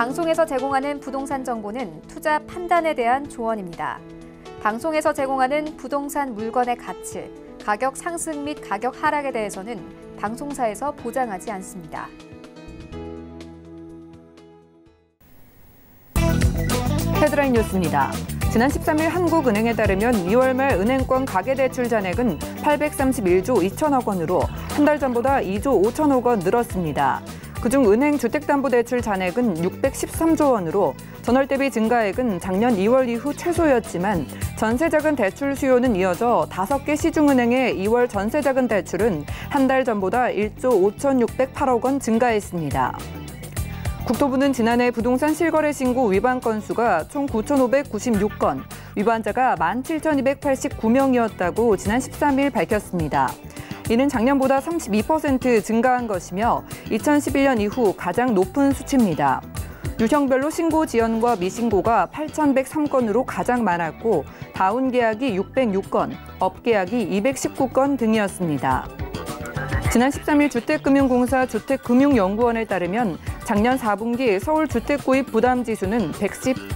방송에서 제공하는 부동산 정보는 투자 판단에 대한 조언입니다. 방송에서 제공하는 부동산 물건의 가치, 가격 상승 및 가격 하락에 대해서는 방송사에서 보장하지 않습니다. 헤드라인 뉴스입니다. 지난 13일 한국은행에 따르면 2월 말 은행권 가계대출 잔액은 831조 2천억 원으로 한 달 전보다 2조 5천억 원 늘었습니다. 그중 은행 주택담보대출 잔액은 613조 원으로 전월 대비 증가액은 작년 2월 이후 최소였지만 전세자금 대출 수요는 이어져 5개 시중은행의 2월 전세자금 대출은 한 달 전보다 1조 5,608억 원 증가했습니다. 국토부는 지난해 부동산 실거래 신고 위반 건수가 총 9,596건, 위반자가 17,289명이었다고 지난 13일 밝혔습니다. 이는 작년보다 32% 증가한 것이며 2011년 이후 가장 높은 수치입니다. 유형별로 신고 지연과 미신고가 8,103건으로 가장 많았고 다운 계약이 606건, 업 계약이 219건 등이었습니다. 지난 13일 주택금융공사 주택금융연구원에 따르면 작년 4분기 서울 주택구입 부담지수는 1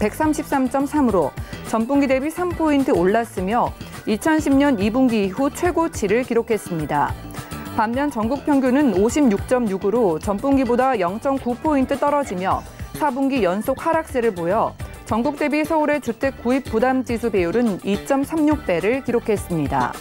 1 3 3으로 전분기 대비 3포인트 올랐으며 2010년 2분기 이후 최고치를 기록했습니다. 반면 전국 평균은 56.6으로 전분기보다 0.9포인트 떨어지며 4분기 연속 하락세를 보여 전국 대비 서울의 주택 구입 부담 지수 비율은 2.36배를 기록했습니다.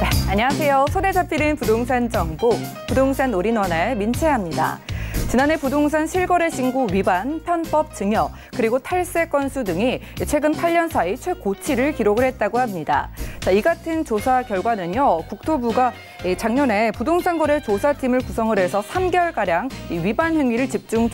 네, 안녕하세요. 손에 잡히는 부동산 정보, 부동산 올인원의 민채아입니다. 지난해 부동산 실거래 신고 위반, 편법 증여, 그리고 탈세 건수 등이 최근 8년 사이 최고치를 기록을 했다고 합니다. 자, 이 같은 조사 결과는요, 국토부가 작년에 부동산 거래 조사팀을 구성을 해서 3개월가량 위반 행위를 집중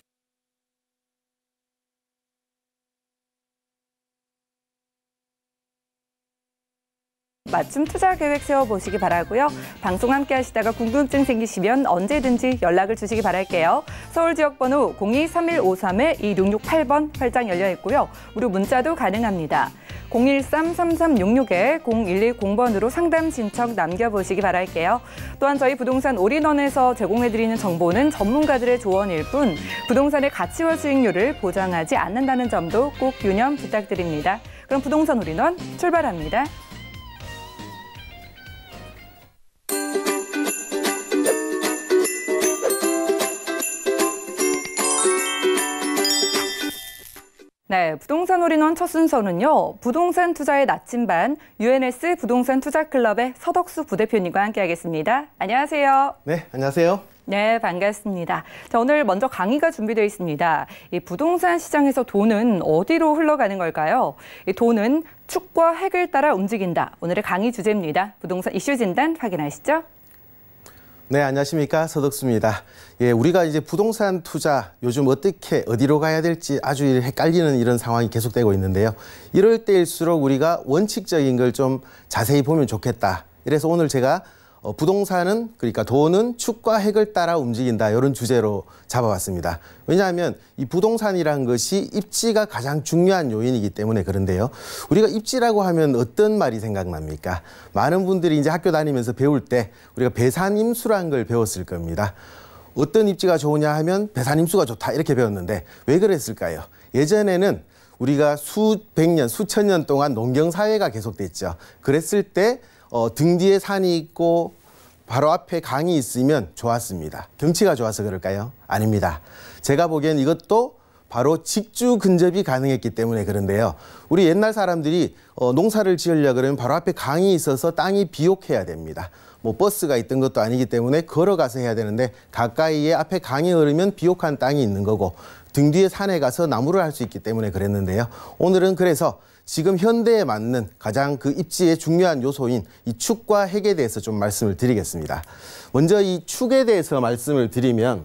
맞춤 투자 계획 세워보시기 바라고요. 방송 함께 하시다가 궁금증 생기시면 언제든지 연락을 주시기 바랄게요. 서울 지역 번호 023153-2668번 활장 열려 있고요. 무료 문자도 가능합니다. 013-3366-0110번으로 상담 신청 남겨보시기 바랄게요. 또한 저희 부동산 올인원에서 제공해드리는 정보는 전문가들의 조언일 뿐 부동산의 가치와 수익률을 보장하지 않는다는 점도 꼭 유념 부탁드립니다. 그럼 부동산 올인원 출발합니다. 네, 부동산 올인원 첫 순서는요. 부동산 투자의 나침반 UNS 부동산 투자 클럽의 서덕수 부대표님과 함께하겠습니다. 안녕하세요. 네, 안녕하세요. 네, 반갑습니다. 자, 오늘 먼저 강의가 준비되어 있습니다. 이 부동산 시장에서 돈은 어디로 흘러가는 걸까요? 이 돈은 축과 핵을 따라 움직인다. 오늘의 강의 주제입니다. 부동산 이슈 진단 확인하시죠. 네, 안녕하십니까. 서덕수입니다. 예, 우리가 이제 부동산 투자 요즘 어떻게 어디로 가야 될지 아주 헷갈리는 이런 상황이 계속되고 있는데요. 이럴 때일수록 우리가 원칙적인 걸 좀 자세히 보면 좋겠다. 이래서 오늘 제가 어, 부동산은 그러니까 돈은 축과 핵을 따라 움직인다 이런 주제로 잡아봤습니다. 왜냐하면 이 부동산이란 것이 입지가 가장 중요한 요인이기 때문에 그런데요. 우리가 입지라고 하면 어떤 말이 생각납니까? 많은 분들이 이제 학교 다니면서 배울 때 우리가 배산임수란걸 배웠을 겁니다. 어떤 입지가 좋으냐 하면 배산임수가 좋다 이렇게 배웠는데 왜 그랬을까요? 예전에는 우리가 수백 년, 수천 년 동안 농경 사회가 계속됐죠. 그랬을 때 어, 등 뒤에 산이 있고 바로 앞에 강이 있으면 좋았습니다. 경치가 좋아서 그럴까요? 아닙니다. 제가 보기엔 이것도 바로 직주 근접이 가능했기 때문에 그런데요. 우리 옛날 사람들이 어, 농사를 지으려 고 그러면 바로 앞에 강이 있어서 땅이 비옥해야 됩니다. 뭐 버스가 있던 것도 아니기 때문에 걸어가서 해야 되는데 가까이에 앞에 강이 흐르면 비옥한 땅이 있는 거고 등 뒤에 산에 가서 나무를 할 수 있기 때문에 그랬는데요. 오늘은 그래서 지금 현대에 맞는 가장 그 입지의 중요한 요소인 이 축과 핵에 대해서 좀 말씀을 드리겠습니다. 먼저 이 축에 대해서 말씀을 드리면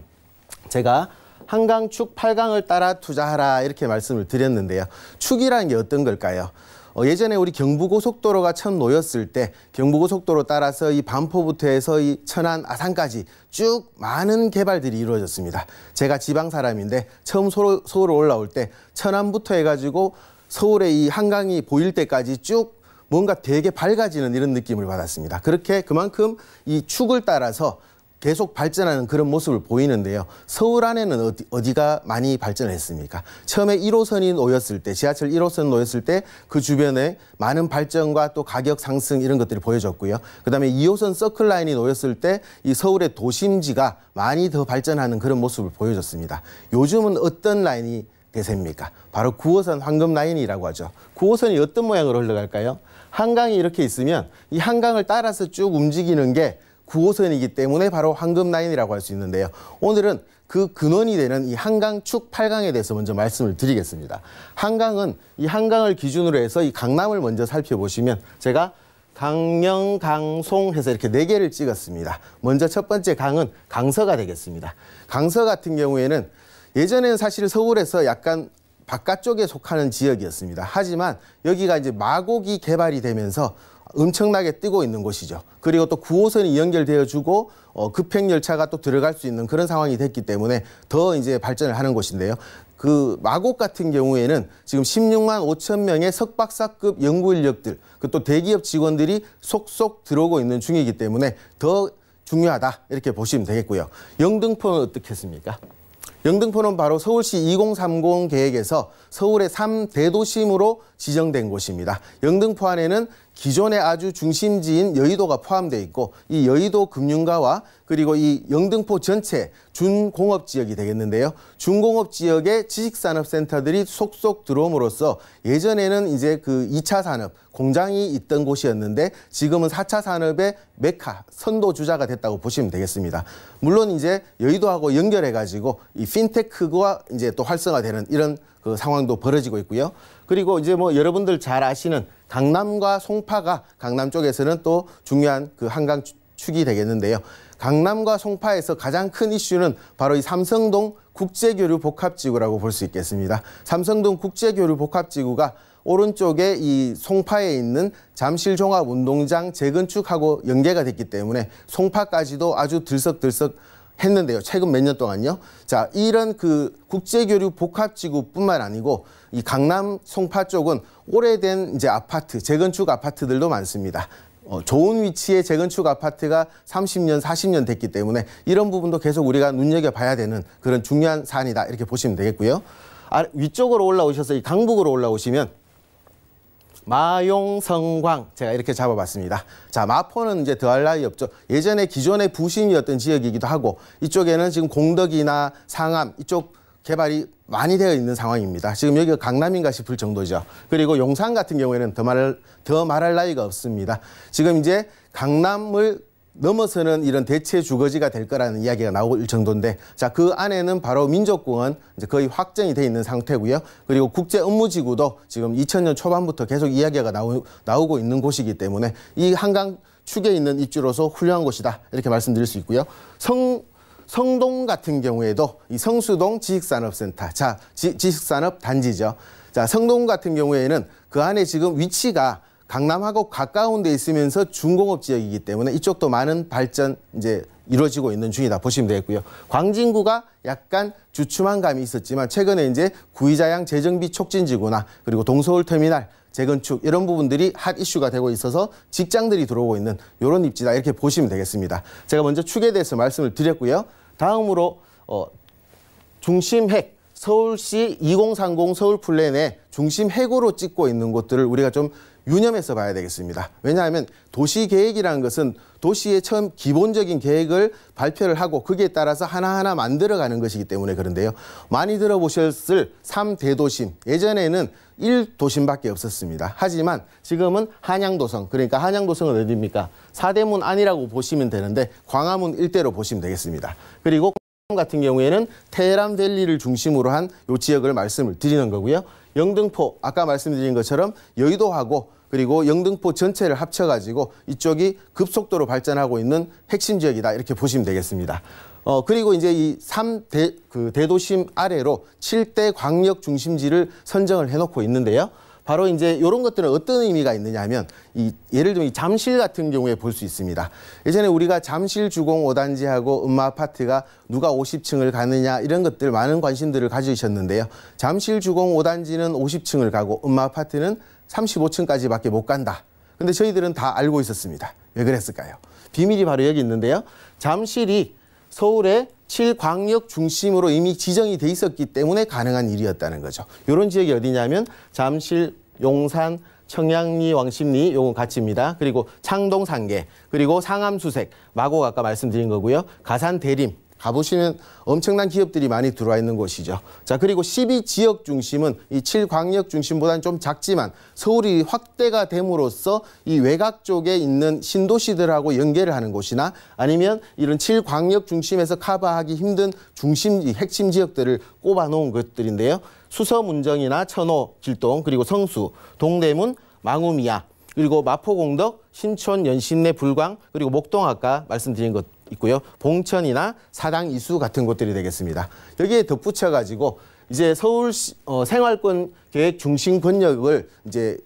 제가 한강축 8강을 따라 투자하라 이렇게 말씀을 드렸는데요. 축이라는 게 어떤 걸까요? 어, 예전에 우리 경부고속도로가 처음 놓였을 때 경부고속도로 따라서 이 반포부터 해서 이 천안 아산까지 쭉 많은 개발들이 이루어졌습니다. 제가 지방 사람인데 처음 서울, 서울 올라올 때 천안부터 해가지고 서울의 이 한강이 보일 때까지 쭉 뭔가 되게 밝아지는 이런 느낌을 받았습니다. 그렇게 그만큼 이 축을 따라서 계속 발전하는 그런 모습을 보이는데요. 서울 안에는 어디, 어디가 많이 발전 했습니까? 처음에 1호선이 놓였을 때, 지하철 1호선 놓였을 때 그 주변에 많은 발전과 또 가격 상승 이런 것들이 보여졌고요. 그 다음에 2호선 서클라인이 놓였을 때 이 서울의 도심지가 많이 더 발전하는 그런 모습을 보여줬습니다. 요즘은 어떤 라인이 대세입니까? 바로 9호선 황금 라인이라고 하죠. 9호선이 어떤 모양으로 흘러갈까요? 한강이 이렇게 있으면 이 한강을 따라서 쭉 움직이는 게 9호선이기 때문에 바로 황금 라인이라고 할 수 있는데요. 오늘은 그 근원이 되는 이 한강 축 8강에 대해서 먼저 말씀을 드리겠습니다. 한강은 이 한강을 기준으로 해서 이 강남을 먼저 살펴보시면 제가 강령, 강송 해서 이렇게 네 개를 찍었습니다. 먼저 첫 번째 강은 강서가 되겠습니다. 강서 같은 경우에는 예전에는 사실 서울에서 약간 바깥쪽에 속하는 지역이었습니다. 하지만 여기가 이제 마곡이 개발이 되면서 엄청나게 뛰고 있는 곳이죠. 그리고 또 9호선이 연결되어주고 어, 급행열차가 또 들어갈 수 있는 그런 상황이 됐기 때문에 더 이제 발전을 하는 곳인데요. 그 마곡 같은 경우에는 지금 16만 5천 명의 석박사급 연구 인력들, 그 또 대기업 직원들이 속속 들어오고 있는 중이기 때문에 더 중요하다 이렇게 보시면 되겠고요. 영등포는 어떻겠습니까? 영등포는 바로 서울시 2030 계획에서 서울의 3대도심으로 지정된 곳입니다. 영등포안에는 기존의 아주 중심지인 여의도가 포함되어 있고 이 여의도 금융가와 그리고 이 영등포 전체 준공업 지역이 되겠는데요. 준공업 지역의 지식산업센터들이 속속 들어옴으로써 예전에는 이제 그 2차 산업 공장이 있던 곳이었는데 지금은 4차 산업의 메카 선도 주자가 됐다고 보시면 되겠습니다. 물론 이제 여의도하고 연결해 가지고 이 핀테크와 이제 또 활성화되는 이런 그 상황도 벌어지고 있고요. 그리고 이제 뭐 여러분들 잘 아시는 강남과 송파가 강남 쪽에서는 또 중요한 그 한강 축이 되겠는데요. 강남과 송파에서 가장 큰 이슈는 바로 이 삼성동 국제교류 복합지구라고 볼 수 있겠습니다. 삼성동 국제교류 복합지구가 오른쪽에 이 송파에 있는 잠실종합운동장 재건축하고 연계가 됐기 때문에 송파까지도 아주 들썩들썩 했는데요. 최근 몇 년 동안요. 자, 이런 그 국제교류 복합지구뿐만 아니고 이 강남 송파 쪽은 오래된 이제 아파트, 재건축 아파트들도 많습니다. 어, 좋은 위치의 재건축 아파트가 30년, 40년 됐기 때문에 이런 부분도 계속 우리가 눈여겨봐야 되는 그런 중요한 사안이다. 이렇게 보시면 되겠고요. 아, 위쪽으로 올라오셔서 이 강북으로 올라오시면 마용성광 제가 이렇게 잡아봤습니다. 자 마포는 이제 더할 나위 없죠. 예전에 기존의 부신이었던 지역이기도 하고 이쪽에는 지금 공덕이나 상암 이쪽 개발이 많이 되어 있는 상황입니다. 지금 여기가 강남인가 싶을 정도죠. 그리고 용산 같은 경우에는 더 말할, 더 말할 나위가 없습니다. 지금 이제 강남을 넘어서는 이런 대체 주거지가 될 거라는 이야기가 나올 정도인데 자 그 안에는 바로 민족공원 이제 거의 확정이 돼 있는 상태고요. 그리고 국제 업무지구도 지금 2000년 초반부터 계속 이야기가 나오, 나오고 있는 곳이기 때문에 이 한강 축에 있는 입지로서 훌륭한 곳이다 이렇게 말씀드릴 수 있고요. 성 성동 같은 경우에도 이 성수동 지식산업센터 자 지, 지식산업 단지죠. 자 성동 같은 경우에는 그 안에 지금 위치가 강남하고 가까운 데 있으면서 중공업 지역이기 때문에 이쪽도 많은 발전 이제 이루어지고 있는 중이다 보시면 되겠고요. 광진구가 약간 주춤한 감이 있었지만 최근에 이제 구이자양 재정비 촉진지구나 그리고 동서울터미널 재건축 이런 부분들이 핫 이슈가 되고 있어서 직장들이 들어오고 있는 이런 입지다 이렇게 보시면 되겠습니다. 제가 먼저 축에 대해서 말씀을 드렸고요. 다음으로 어, 중심핵 서울시 2030 서울 플랜의 중심핵으로 찍고 있는 곳들을 우리가 좀 유념해서 봐야 되겠습니다. 왜냐하면 도시 계획이라는 것은 도시의 처음 기본적인 계획을 발표를 하고 그에 따라서 하나하나 만들어가는 것이기 때문에 그런데요. 많이 들어보셨을 3대도심, 예전에는 1도심밖에 없었습니다. 하지만 지금은 한양도성, 그러니까 한양도성은 어디입니까? 사대문 안이라고 보시면 되는데 광화문 일대로 보시면 되겠습니다. 그리고 같은 경우에는 테헤란 밸리를 중심으로 한 요 지역을 말씀을 드리는 거고요. 영등포 아까 말씀드린 것처럼 여의도하고 그리고 영등포 전체를 합쳐가지고 이쪽이 급속도로 발전하고 있는 핵심 지역이다 이렇게 보시면 되겠습니다. 어 그리고 이제 이 3대 그 대도심 아래로 7대 광역 중심지를 선정을 해놓고 있는데요. 바로 이제 이런 것들은 어떤 의미가 있느냐면 이 예를 들면 이 잠실 같은 경우에 볼 수 있습니다. 예전에 우리가 잠실 주공 5단지하고 음마 아파트가 누가 50층을 가느냐 이런 것들 많은 관심들을 가지셨는데요. 잠실 주공 5단지는 50층을 가고 음마 아파트는 35층까지밖에 못 간다. 근데 저희들은 다 알고 있었습니다. 왜 그랬을까요? 비밀이 바로 여기 있는데요. 잠실이 서울의 7광역 중심으로 이미 지정이 돼 있었기 때문에 가능한 일이었다는 거죠. 이런 지역이 어디냐면 잠실 용산, 청양리, 왕십리 요건 같이입니다. 그리고 창동 상계, 그리고 상암 수색, 마곡 아까 말씀드린 거고요. 가산 대림 가보시면 엄청난 기업들이 많이 들어와 있는 곳이죠. 자 그리고 12지역 중심은 이 7광역 중심보다는 좀 작지만 서울이 확대가 됨으로써 이 외곽 쪽에 있는 신도시들하고 연계를 하는 곳이나 아니면 이런 7광역 중심에서 커버하기 힘든 중심 핵심 지역들을 꼽아놓은 것들인데요. 수서문정이나 천호, 길동, 그리고 성수, 동대문, 망우미야, 그리고 마포공덕, 신촌, 연신내, 불광, 그리고 목동 아까 말씀드린 것 있고요. 봉천이나 사당 이수 같은 곳들이 되겠습니다. 여기에 덧붙여가지고 이제 서울 시 어, 생활권 계획 중심 권역을 이제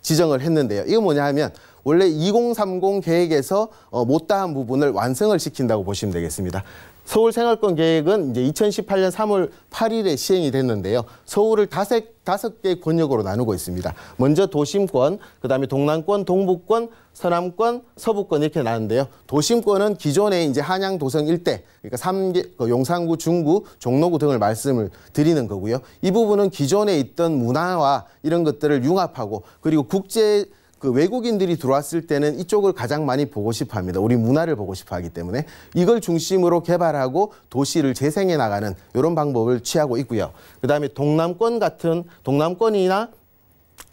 지정을 했는데요. 이거 뭐냐 하면 원래 2030 계획에서 어, 못다한 부분을 완성을 시킨다고 보시면 되겠습니다. 서울 생활권 계획은 이제 2018년 3월 8일에 시행이 됐는데요. 서울을 다섯, 다섯 개 권역으로 나누고 있습니다. 먼저 도심권, 그 다음에 동남권, 동북권, 서남권, 서북권 이렇게 나는데요. 도심권은 기존에 이제 한양 도성 일대, 그러니까 삼계, 그 용산구, 중구, 종로구 등을 말씀을 드리는 거고요. 이 부분은 기존에 있던 문화와 이런 것들을 융합하고 그리고 국제 그 외국인들이 들어왔을 때는 이쪽을 가장 많이 보고 싶어 합니다. 우리 문화를 보고 싶어 하기 때문에 이걸 중심으로 개발하고 도시를 재생해 나가는 이런 방법을 취하고 있고요. 그 다음에 동남권 같은, 동남권이나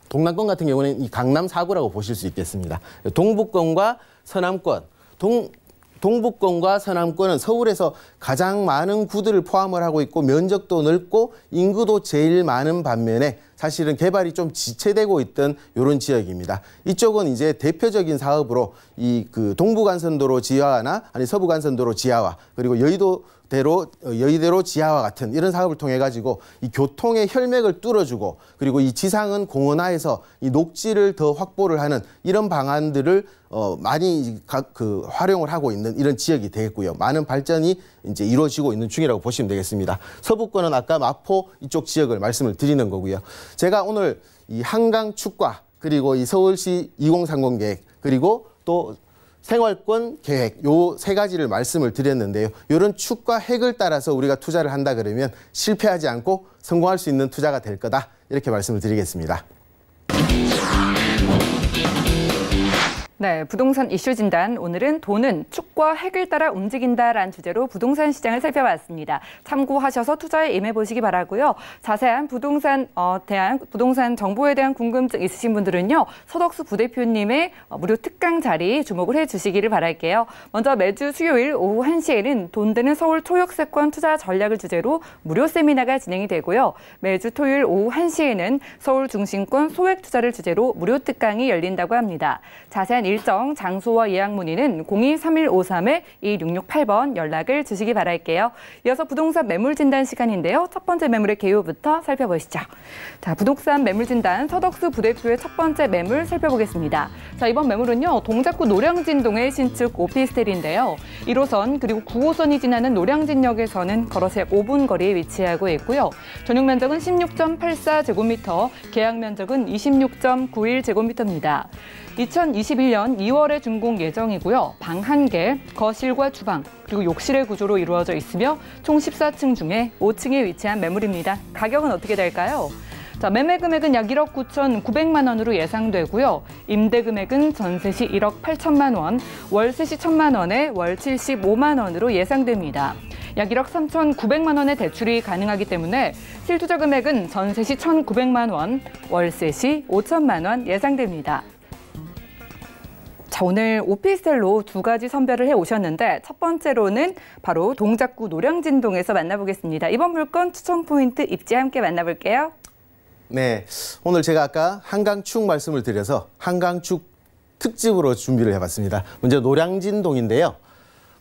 동남권 같은 경우는 이 강남 사구라고 보실 수 있겠습니다. 동북권과 서남권, 동, 동북권과 서남권은 서울에서 가장 많은 구들을 포함을 하고 있고 면적도 넓고 인구도 제일 많은 반면에 사실은 개발이 좀 지체되고 있던 이런 지역입니다. 이쪽은 이제 대표적인 사업으로 이 그 동부간선도로 지하나 아니 서부간선도로 지하화 그리고 여의도 대로 여의대로 지하와 같은 이런 사업을 통해 가지고 이 교통의 혈맥을 뚫어주고 그리고 이 지상은 공원화해서 이 녹지를 더 확보를 하는 이런 방안들을 어 많이 각 그 활용을 하고 있는 이런 지역이 되겠고요. 많은 발전이 이제 이루어지고 있는 중이라고 보시면 되겠습니다. 서북권은 아까 마포 이쪽 지역을 말씀을 드리는 거고요. 제가 오늘 이 한강 축과 그리고 이 서울시 2030 계획 그리고 또 생활권, 계획 요 세 가지를 말씀을 드렸는데요. 이런 축과 핵을 따라서 우리가 투자를 한다 그러면 실패하지 않고 성공할 수 있는 투자가 될 거다 이렇게 말씀을 드리겠습니다. 네, 부동산 이슈 진단. 오늘은 돈은 축과 핵을 따라 움직인다라는 주제로 부동산 시장을 살펴봤습니다. 참고하셔서 투자에 임해보시기 바라고요. 자세한 부동산 어, 대한 부동산 정보에 대한 궁금증 있으신 분들은요. 서덕수 부대표님의 어, 무료 특강 자리 주목을 해주시기를 바랄게요. 먼저 매주 수요일 오후 1시에는 돈 되는 서울 초역세권 투자 전략을 주제로 무료 세미나가 진행이 되고요. 매주 토요일 오후 1시에는 서울 중심권 소액 투자를 주제로 무료 특강이 열린다고 합니다. 자세한 일 일정, 장소와 예약 문의는 02-3153-2668번 연락을 주시기 바랄게요. 이어서 부동산 매물 진단 시간인데요. 첫 번째 매물의 개요부터 살펴보시죠. 자, 부동산 매물 진단 서덕수 부대표의 첫 번째 매물 살펴보겠습니다. 자, 이번 매물은요. 동작구 노량진동의 신축 오피스텔인데요. 1호선 그리고 9호선이 지나는 노량진역에서는 걸어서 5분 거리에 위치하고 있고요. 전용 면적은 16.84제곱미터, 계약 면적은 26.91제곱미터입니다. 2021년 2월에 준공 예정이고요. 방 한개 거실과 주방, 그리고 욕실의 구조로 이루어져 있으며 총 14층 중에 5층에 위치한 매물입니다. 가격은 어떻게 될까요? 자, 매매 금액은 약 1억 9,900만 원으로 예상되고요. 임대 금액은 전세 시 1억 8천만 원, 월세 시 1천만 원에 월 75만 원으로 예상됩니다. 약 1억 3,900만 원의 대출이 가능하기 때문에 실투자 금액은 전세 시 1,900만 원, 월세 시 5천만 원 예상됩니다. 자, 오늘 오피스텔로 두 가지 선별을 해 오셨는데 첫 번째로는 바로 동작구 노량진동에서 만나보겠습니다. 이번 물건 추천 포인트 입지 함께 만나볼게요. 네, 오늘 제가 아까 한강축 말씀을 드려서 한강축 특집으로 준비를 해봤습니다. 먼저 노량진동인데요.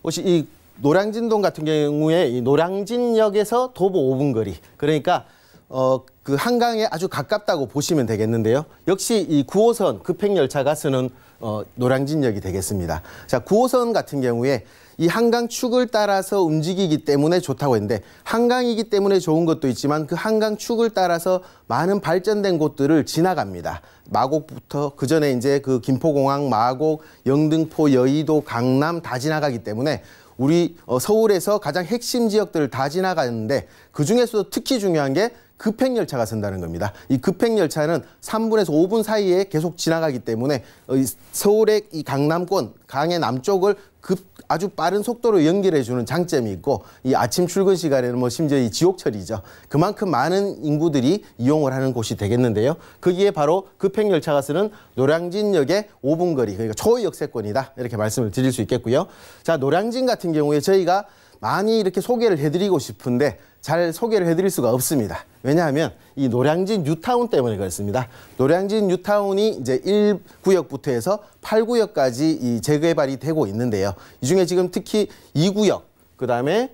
혹시 이 노량진동 같은 경우에 이 노량진역에서 도보 5분 거리 그러니까 어, 그 한강에 아주 가깝다고 보시면 되겠는데요. 역시 이 9호선 급행열차가 쓰는 어, 노량진역이 되겠습니다. 자, 9호선 같은 경우에 이 한강 축을 따라서 움직이기 때문에 좋다고 했는데 한강이기 때문에 좋은 것도 있지만 그 한강 축을 따라서 많은 발전된 곳들을 지나갑니다. 마곡부터 그 전에 이제 그 김포공항, 마곡, 영등포, 여의도, 강남 다 지나가기 때문에 우리 어, 서울에서 가장 핵심 지역들을 다 지나가는데 그 중에서도 특히 중요한 게 급행열차가 선다는 겁니다. 이 급행열차는 3분에서 5분 사이에 계속 지나가기 때문에 서울의 이 강남권, 강의 남쪽을 급 아주 빠른 속도로 연결해 주는 장점이 있고 이 아침 출근 시간에는 뭐 심지어 이 지옥철이죠. 그만큼 많은 인구들이 이용을 하는 곳이 되겠는데요. 거기에 바로 급행열차가 쓰는 노량진역의 5분 거리 그러니까 초역세권이다 이렇게 말씀을 드릴 수 있겠고요. 자 노량진 같은 경우에 저희가 많이 이렇게 소개를 해드리고 싶은데 잘 소개를 해드릴 수가 없습니다. 왜냐하면 이 노량진 뉴타운 때문에 그렇습니다. 노량진 뉴타운이 이제 1구역부터 해서 8구역까지 이 재개발이 되고 있는데요. 이 중에 지금 특히 2구역, 그 다음에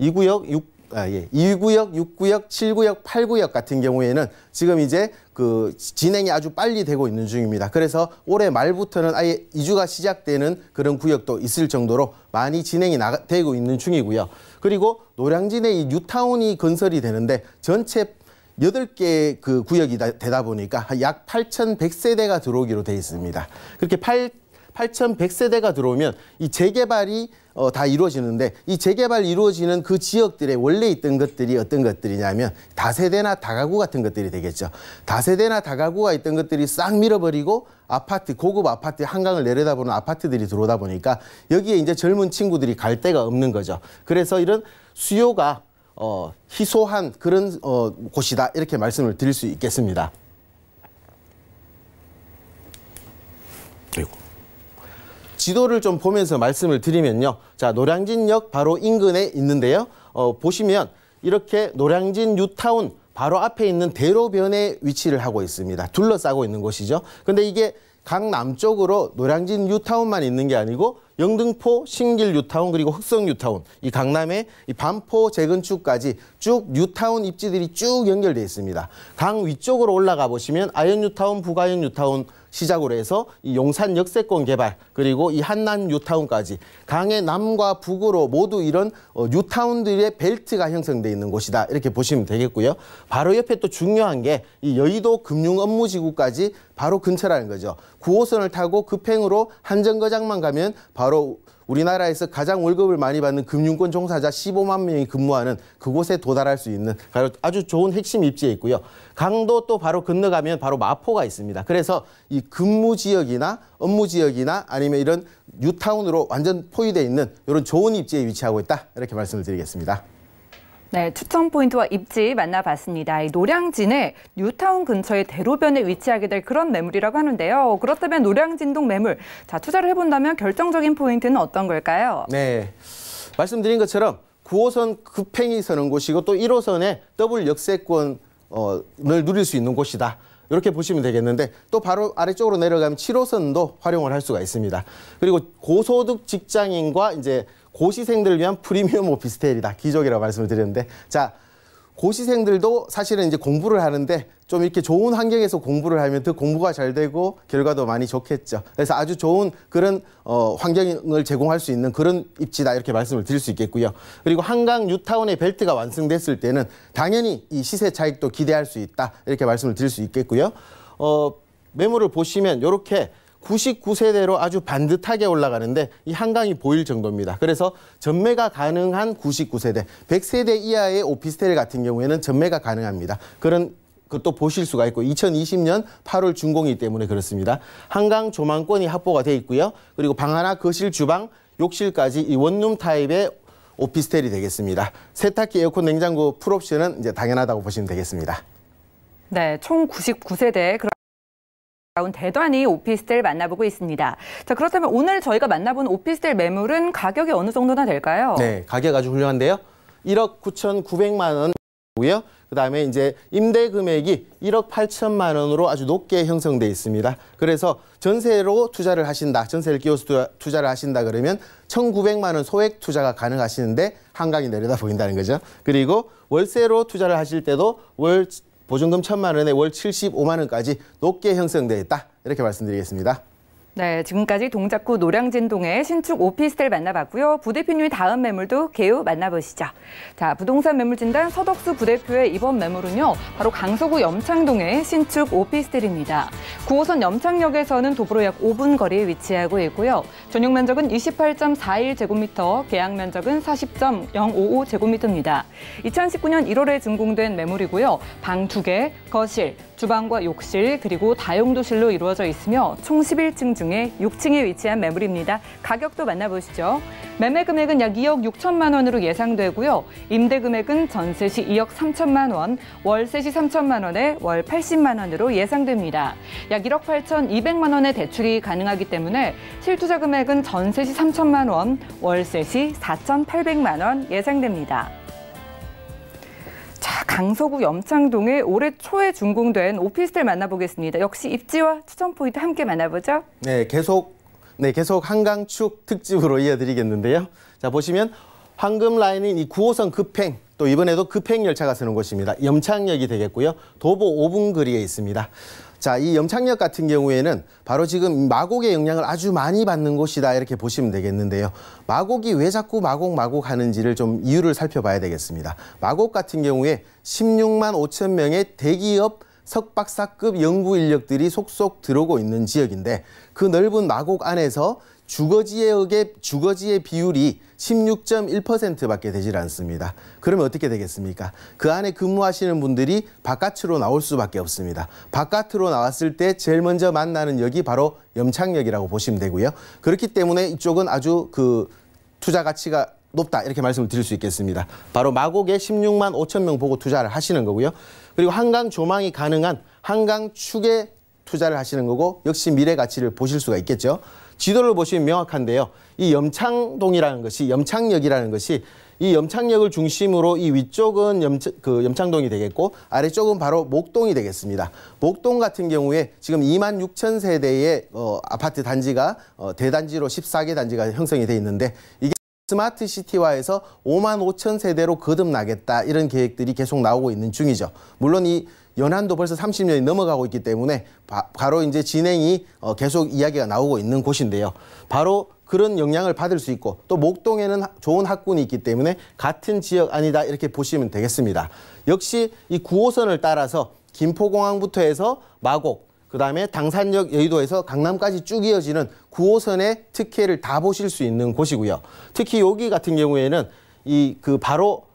2구역 6, 아, 예. 2구역, 6구역, 7구역, 8구역 같은 경우에는 지금 이제 그 진행이 아주 빨리 되고 있는 중입니다. 그래서 올해 말부터는 아예 이주가 시작되는 그런 구역도 있을 정도로 많이 진행이 나, 되고 있는 중이고요. 그리고 노량진에 이 뉴타운이 건설이 되는데 전체 8개그 구역이 되다 보니까 약 8,100세대가 들어오기로 돼 있습니다. 그렇게 8 8,100세대가 들어오면 이 재개발이 어, 다 이루어지는데 이 재개발 이루어지는 그지역들에 원래 있던 것들이 어떤 것들이냐면 다세대나 다가구 같은 것들이 되겠죠. 다세대나 다가구가 있던 것들이 싹 밀어버리고 아파트 고급 아파트 한강을 내려다보는 아파트들이 들어오다 보니까 여기에 이제 젊은 친구들이 갈 데가 없는 거죠. 그래서 이런 수요가 어, 희소한 그런 어, 곳이다 이렇게 말씀을 드릴 수 있겠습니다. 지도를 좀 보면서 말씀을 드리면요. 자, 노량진역 바로 인근에 있는데요. 어, 보시면 이렇게 노량진 뉴타운 바로 앞에 있는 대로변에 위치를 하고 있습니다. 둘러싸고 있는 곳이죠. 근데 이게 강 남쪽으로 노량진 뉴타운만 있는 게 아니고 영등포, 신길 뉴타운 그리고 흑성 뉴타운 이 강남의 이 반포 재건축까지 쭉 뉴타운 입지들이 쭉연결되어 있습니다. 강 위쪽으로 올라가 보시면 아현 뉴타운, 북아현 뉴타운 시작으로 해서 이 용산 역세권 개발 그리고 이 한남 뉴타운까지 강의 남과 북으로 모두 이런 어, 뉴타운들의 벨트가 형성돼 있는 곳이다 이렇게 보시면 되겠고요. 바로 옆에 또 중요한 게 이 여의도 금융업무지구까지 바로 근처라는 거죠. 9호선을 타고 급행으로 한정거장만 가면 바로 우리나라에서 가장 월급을 많이 받는 금융권 종사자 15만 명이 근무하는 그곳에 도달할 수 있는 아주 좋은 핵심 입지에 있고요. 강도 또 바로 건너가면 바로 마포가 있습니다. 그래서 이 근무 지역이나 업무 지역이나 아니면 이런 뉴타운으로 완전 포위돼 있는 이런 좋은 입지에 위치하고 있다. 이렇게 말씀을 드리겠습니다. 네, 추천 포인트와 입지 만나봤습니다. 이 노량진의 뉴타운 근처의 대로변에 위치하게 될 그런 매물이라고 하는데요. 그렇다면 노량진동 매물, 자 투자를 해본다면 결정적인 포인트는 어떤 걸까요? 네, 말씀드린 것처럼 9호선 급행이 서는 곳이고 또 1호선의 더블 역세권을 어, 누릴 수 있는 곳이다. 이렇게 보시면 되겠는데 또 바로 아래쪽으로 내려가면 7호선도 활용을 할 수가 있습니다. 그리고 고소득 직장인과 이제 고시생들을 위한 프리미엄 오피스텔이다. 기적이라고 말씀을 드렸는데 자 고시생들도 사실은 이제 공부를 하는데 좀 이렇게 좋은 환경에서 공부를 하면 더 공부가 잘 되고 결과도 많이 좋겠죠. 그래서 아주 좋은 그런 어, 환경을 제공할 수 있는 그런 입지다 이렇게 말씀을 드릴 수 있겠고요. 그리고 한강 뉴타운의 벨트가 완성됐을 때는 당연히 이 시세 차익도 기대할 수 있다 이렇게 말씀을 드릴 수 있겠고요. 어, 메모를 보시면 이렇게 99세대로 아주 반듯하게 올라가는데 이 한강이 보일 정도입니다. 그래서 전매가 가능한 99세대, 100세대 이하의 오피스텔 같은 경우에는 전매가 가능합니다. 그런 그것도 보실 수가 있고 2020년 8월 준공이기 때문에 그렇습니다. 한강 조망권이 확보가 돼 있고요. 그리고 방 하나, 거실, 주방, 욕실까지 이 원룸 타입의 오피스텔이 되겠습니다. 세탁기, 에어컨, 냉장고, 풀옵션은 이제 당연하다고 보시면 되겠습니다. 네, 총 99세대. 가운 대단히 오피스텔 만나보고 있습니다. 자 그렇다면 오늘 저희가 만나본 오피스텔 매물은 가격이 어느 정도나 될까요? 네, 가격 아주 훌륭한데요. 1억 9,900만 원고요. 이 그다음에 이제 임대 금액이 1억 8천만 원으로 아주 높게 형성돼 있습니다. 그래서 전세로 투자를 하신다, 전세를 끼워서 투자를 하신다 그러면 1,900만 원 소액 투자가 가능하시는데 한강이 내려다 보인다는 거죠. 그리고 월세로 투자를 하실 때도 월 보증금 천만 원에 월 75만 원까지 높게 형성돼 있다. 이렇게 말씀드리겠습니다. 네, 지금까지 동작구 노량진동의 신축 오피스텔 만나봤고요. 부 대표님의 다음 매물도 개요 만나보시죠. 자, 부동산 매물진단 서덕수 부 대표의 이번 매물은요. 바로 강서구 염창동의 신축 오피스텔입니다. 9호선 염창역에서는 도보로 약 5분 거리에 위치하고 있고요. 전용 면적은 28.41제곱미터, 계약 면적은 40.055제곱미터입니다. 2019년 1월에 준공된 매물이고요. 방 2개, 거실, 주방과 욕실 그리고 다용도실로 이루어져 있으며 총 11층 중에 6층에 위치한 매물입니다. 가격도 만나보시죠. 매매 금액은 약 2억 6천만 원으로 예상되고요. 임대 금액은 전세 시 2억 3천만 원, 월세 시 3천만 원에 월 80만 원으로 예상됩니다. 약 1억 8천 2백만 원의 대출이 가능하기 때문에 실투자 금액은 전세 시 3천만 원, 월세 시4천8백만원 예상됩니다. 강서구 염창동에 올해 초에 준공된 오피스텔 만나보겠습니다. 역시 입지와 추천 포인트 함께 만나보죠. 네, 계속 네, 계속 한강 축 특집으로 이어드리겠는데요. 자, 보시면 황금 라인인 이 9호선 급행 또 이번에도 급행 열차가 쓰는 곳입니다. 염창역이 되겠고요. 도보 5분 거리에 있습니다. 자, 이 염창역 같은 경우에는 바로 지금 마곡의 영향을 아주 많이 받는 곳이다 이렇게 보시면 되겠는데요. 마곡이 왜 자꾸 마곡 마곡 하는지를 좀 이유를 살펴봐야 되겠습니다. 마곡 같은 경우에 16만 5천 명의 대기업 석박사급 연구 인력들이 속속 들어오고 있는 지역인데 그 넓은 마곡 안에서 주거지에 의 주거지의 비율이 16.1%밖에 되질 않습니다. 그러면 어떻게 되겠습니까? 그 안에 근무하시는 분들이 바깥으로 나올 수밖에 없습니다. 바깥으로 나왔을 때 제일 먼저 만나는 역이 바로 염창역이라고 보시면 되고요. 그렇기 때문에 이쪽은 아주 그 투자 가치가 높다 이렇게 말씀을 드릴 수 있겠습니다. 바로 마곡에 16만 5천 명 보고 투자를 하시는 거고요. 그리고 한강 조망이 가능한 한강 축에 투자를 하시는 거고 역시 미래 가치를 보실 수가 있겠죠. 지도를 보시면 명확한데요. 이 염창동이라는 것이 염창역이라는 것이 이 염창역을 중심으로 이 위쪽은 염, 그 염창동이 되겠고 아래쪽은 바로 목동이 되겠습니다. 목동 같은 경우에 지금 2만 6천 세대의 어, 아파트 단지가 어, 대단지로 14개 단지가 형성이 돼 있는데 이게 스마트 시티화에서 5만 5천 세대로 거듭나겠다 이런 계획들이 계속 나오고 있는 중이죠. 물론 이 연한도 벌써 30년이 넘어가고 있기 때문에 바, 바로 이제 진행이 어, 계속 이야기가 나오고 있는 곳인데요. 바로 그런 영향을 받을 수 있고 또 목동에는 좋은 학군이 있기 때문에 같은 지역 아니다 이렇게 보시면 되겠습니다. 역시 이 9호선을 따라서 김포공항부터 해서 마곡 그다음에 당산역 여의도에서 강남까지 쭉 이어지는 9호선의 특혜를 다 보실 수 있는 곳이고요. 특히 여기 같은 경우에는 이 그 바로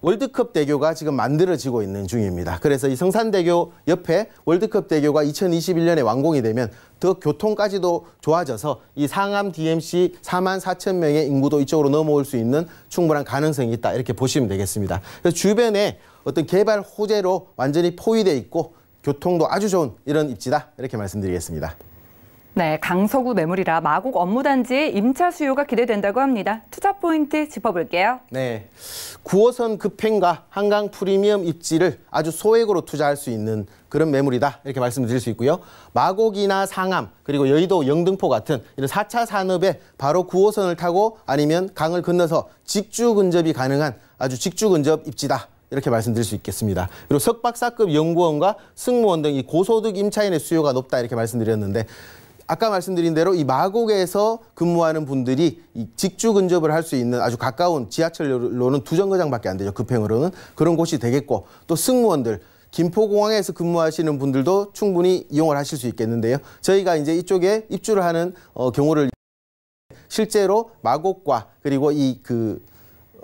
월드컵 대교가 지금 만들어지고 있는 중입니다. 그래서 이 성산대교 옆에 월드컵 대교가 2021년에 완공이 되면 더 교통까지도 좋아져서 이 상암 DMC 4만 4천 명의 인구도 이쪽으로 넘어올 수 있는 충분한 가능성이 있다 이렇게 보시면 되겠습니다. 그래서 주변에 어떤 개발 호재로 완전히 포위돼 있고 교통도 아주 좋은 이런 입지다 이렇게 말씀드리겠습니다. 네, 강서구 매물이라 마곡 업무단지의 임차 수요가 기대된다고 합니다. 투자 포인트 짚어볼게요. 네, 9호선 급행과 한강 프리미엄 입지를 아주 소액으로 투자할 수 있는 그런 매물이다 이렇게 말씀드릴 수 있고요. 마곡이나 상암 그리고 여의도 영등포 같은 이런 4차 산업에 바로 9호선을 타고 아니면 강을 건너서 직주 근접이 가능한 아주 직주 근접 입지다. 이렇게 말씀드릴 수 있겠습니다. 그리고 석박사급 연구원과 승무원 등이 고소득 임차인의 수요가 높다 이렇게 말씀드렸는데 아까 말씀드린 대로 이 마곡에서 근무하는 분들이 직주 근접을 할 수 있는 아주 가까운 지하철로는 두 정거장밖에 안 되죠. 급행으로는 그런 곳이 되겠고 또 승무원들 김포공항에서 근무하시는 분들도 충분히 이용을 하실 수 있겠는데요. 저희가 이제 이쪽에 입주를 하는 어, 경우를 실제로 마곡과 그리고 이그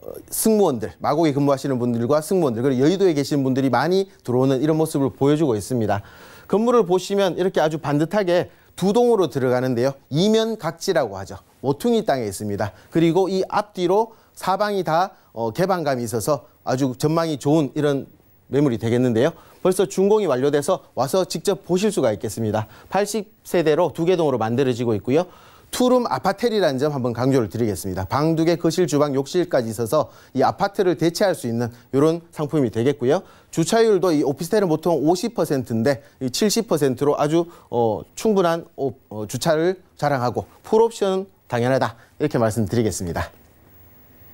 어, 승무원들, 마곡에 근무하시는 분들과 승무원들, 그리고 여의도에 계시는 분들이 많이 들어오는 이런 모습을 보여주고 있습니다. 건물을 보시면 이렇게 아주 반듯하게 두 동으로 들어가는데요. 이면 각지라고 하죠. 모퉁이 땅에 있습니다. 그리고 이 앞뒤로 사방이 다 어, 개방감이 있어서 아주 전망이 좋은 이런 매물이 되겠는데요. 벌써 준공이 완료돼서 와서 직접 보실 수가 있겠습니다. 80세대로 두 개 동으로 만들어지고 있고요. 투룸 아파텔이라는 점 한번 강조를 드리겠습니다. 방 두 개, 거실, 주방, 욕실까지 있어서 이 아파트를 대체할 수 있는 이런 상품이 되겠고요. 주차율도 이 오피스텔은 보통 50%인데 70%로 아주 어, 충분한 어, 주차를 자랑하고 풀옵션 당연하다 이렇게 말씀드리겠습니다.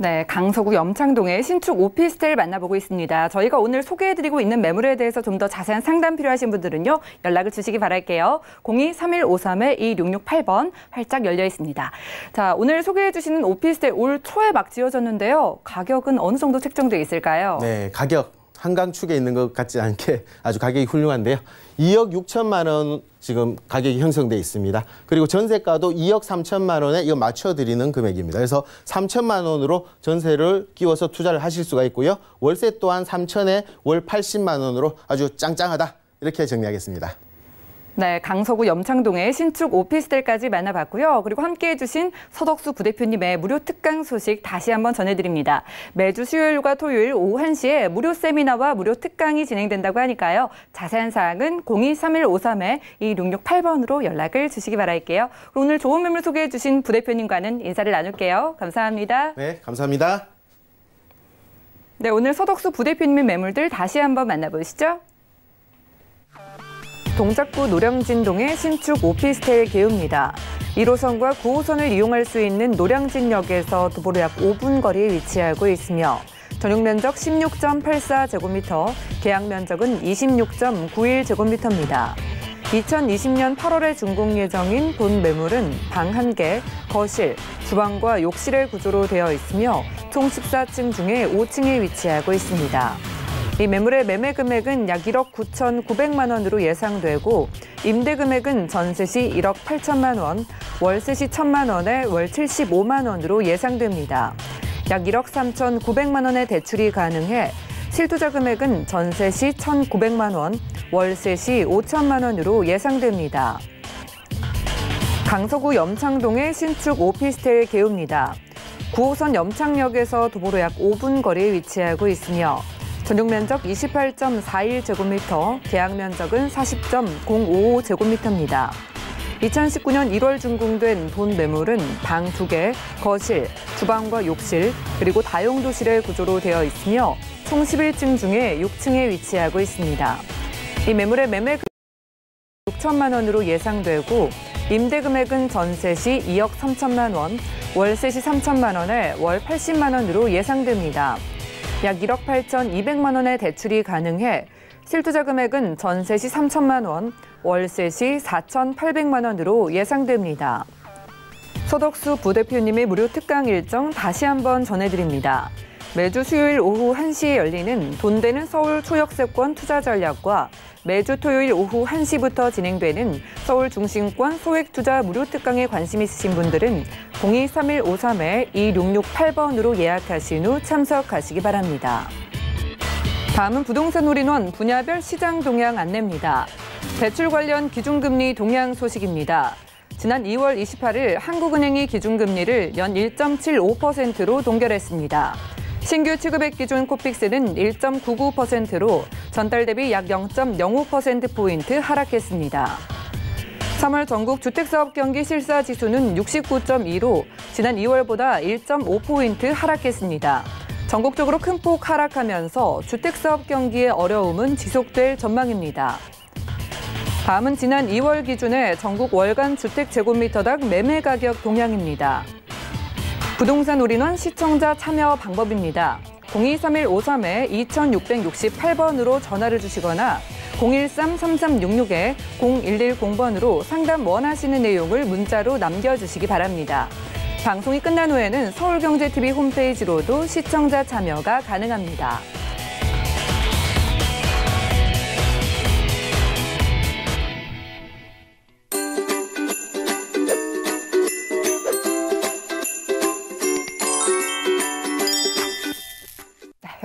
네, 강서구 염창동의 신축 오피스텔 만나보고 있습니다. 저희가 오늘 소개해드리고 있는 매물에 대해서 좀 더 자세한 상담 필요하신 분들은요, 연락을 주시기 바랄게요. 02-3153-2668번 활짝 열려 있습니다. 자, 오늘 소개해주시는 오피스텔 올 초에 막 지어졌는데요. 가격은 어느 정도 책정되어 있을까요? 네, 가격 한강 축에 있는 것 같지 않게 아주 가격이 훌륭한데요. 2억 6천만 원 지금 가격이 형성돼 있습니다. 그리고 전세가도 2억 3천만 원에 이거 맞춰드리는 금액입니다. 그래서 3천만 원으로 전세를 끼워서 투자를 하실 수가 있고요. 월세 또한 3천에 월 80만 원으로 아주 짱짱하다 이렇게 정리하겠습니다. 네, 강서구 염창동의 신축 오피스텔까지 만나봤고요. 그리고 함께해 주신 서덕수 부대표님의 무료 특강 소식 다시 한번 전해드립니다. 매주 수요일과 토요일 오후 1시에 무료 세미나와 무료 특강이 진행된다고 하니까요. 자세한 사항은 023153-2668번으로 에 연락을 주시기 바랄게요. 오늘 좋은 매물 소개해 주신 부대표님과는 인사를 나눌게요. 감사합니다. 네, 감사합니다. 네, 오늘 서덕수 부대표님의 매물들 다시 한번 만나보시죠. 동작구 노량진동의 신축 오피스텔 개우입니다. 1호선과 9호선을 이용할 수 있는 노량진역에서 도보로 약 5분 거리에 위치하고 있으며 전용 면적 16.84제곱미터, 계약 면적은 26.91제곱미터입니다. 2020년 8월에 준공 예정인 본 매물은 방 1개, 거실, 주방과 욕실의 구조로 되어 있으며 총 14층 중에 5층에 위치하고 있습니다. 이 매물의 매매 금액은 약 1억 9,900만 원으로 예상되고 임대 금액은 전세 시 1억 8천만 원, 월세 시 1천만 원에 월 75만 원으로 예상됩니다. 약 1억 3,900만 원의 대출이 가능해 실투자 금액은 전세 시 1,900만 원, 월세 시 5천만 원으로 예상됩니다. 강서구 염창동의 신축 오피스텔 개우입니다. 9호선 염창역에서 도보로 약 5분 거리에 위치하고 있으며 전용 면적 28.41제곱미터, 계약 면적은 40.055제곱미터입니다. 2019년 1월 준공된 본 매물은 방 2개, 거실, 주방과 욕실, 그리고 다용도실의 구조로 되어 있으며 총 11층 중에 6층에 위치하고 있습니다. 이 매물의 매매 금액 은 6천만 원으로 예상되고 임대 금액은 전세 시 2억 3천만 원, 월세 시 3천만 원에 월 80만 원으로 예상됩니다. 약 1억 8,200만 원의 대출이 가능해 실투자 금액은 전세 시 3천만 원, 월세 시 4,800만 원으로 예상됩니다. 서덕수 부대표님의 무료 특강 일정 다시 한번 전해드립니다. 매주 수요일 오후 1시에 열리는 돈 되는 서울 초역세권 투자 전략과 매주 토요일 오후 1시부터 진행되는 서울 중심권 소액 투자 무료 특강에 관심 있으신 분들은 023153-2668번으로 예약하신 후 참석하시기 바랍니다. 다음은 부동산 우리원 분야별 시장 동향 안내입니다. 대출 관련 기준금리 동향 소식입니다. 지난 2월 28일 한국은행이 기준금리를 연 1.75%로 동결했습니다. 신규 취급액 기준 코픽스는 1.99%로 전달 대비 약 0.05%포인트 하락했습니다. 3월 전국 주택사업 경기 실사 지수는 69.2로 지난 2월보다 1.5포인트 하락했습니다. 전국적으로 큰 폭 하락하면서 주택사업 경기의 어려움은 지속될 전망입니다. 다음은 지난 2월 기준의 전국 월간 주택 제곱미터당 매매 가격 동향입니다. 부동산 올인원 시청자 참여 방법입니다. 023153-2668번으로 전화를 주시거나 013-3366-0110번으로 상담 원하시는 내용을 문자로 남겨주시기 바랍니다. 방송이 끝난 후에는 서울경제TV 홈페이지로도 시청자 참여가 가능합니다.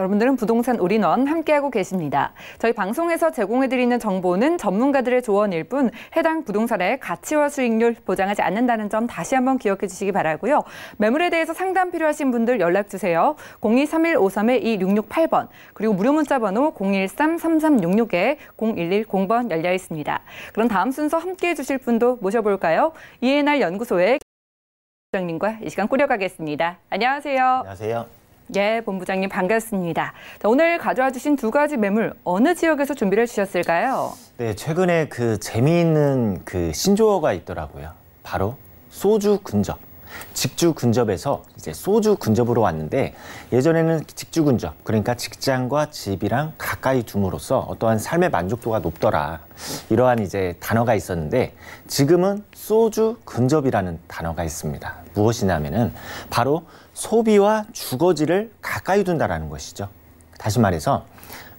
여러분들은 부동산 올인원 함께하고 계십니다. 저희 방송에서 제공해드리는 정보는 전문가들의 조언일 뿐 해당 부동산의 가치와 수익률 보장하지 않는다는 점 다시 한번 기억해 주시기 바라고요. 매물에 대해서 상담 필요하신 분들 연락주세요. 023153-2668번 그리고 무료 문자 번호 0 1 3 3 3 6 6 0110번 열려 있습니다. 그럼 다음 순서 함께해 주실 분도 모셔볼까요? ENR 연구소의 장님과이 시간 꾸려가겠습니다. 안녕하세요. 안녕하세요. 예, 본부장님 반갑습니다. 자, 오늘 가져와 주신 두 가지 매물 어느 지역에서 준비를 주셨을까요? 네, 최근에 그 재미있는 그 신조어가 있더라고요. 바로 소주 근접. 직주 근접에서 이제 소주 근접으로 왔는데 예전에는 직주 근접 그러니까 직장과 집이랑 가까이 둠으로써 어떠한 삶의 만족도가 높더라 이러한 이제 단어가 있었는데 지금은 소주 근접이라는 단어가 있습니다 무엇이냐면은 바로 소비와 주거지를 가까이 둔다라는 것이죠. 다시 말해서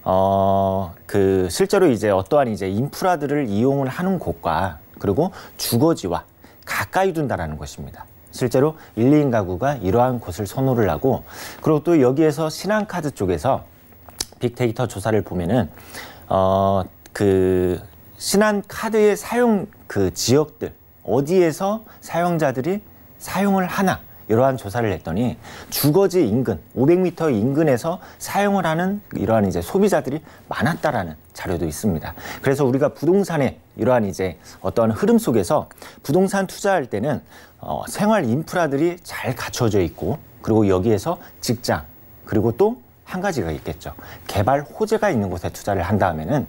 어, 그 실제로 이제 어떠한 이제 인프라들을 이용을 하는 곳과 그리고 주거지와 가까이 둔다라는 것입니다. 실제로 1, 2인 가구가 이러한 곳을 선호를 하고 그리고 또 여기에서 신한카드 쪽에서 빅데이터 조사를 보면은 어, 그 신한카드의 사용 그 지역들 어디에서 사용자들이 사용을 하나 이러한 조사를 했더니 주거지 인근 500m 인근에서 사용을 하는 이러한 이제 소비자들이 많았다라는 자료도 있습니다. 그래서 우리가 부동산에 이러한 이제 어떤 흐름 속에서 부동산 투자할 때는 어, 생활 인프라들이 잘 갖춰져 있고 그리고 여기에서 직장 그리고 또 한 가지가 있겠죠. 개발 호재가 있는 곳에 투자를 한다음에는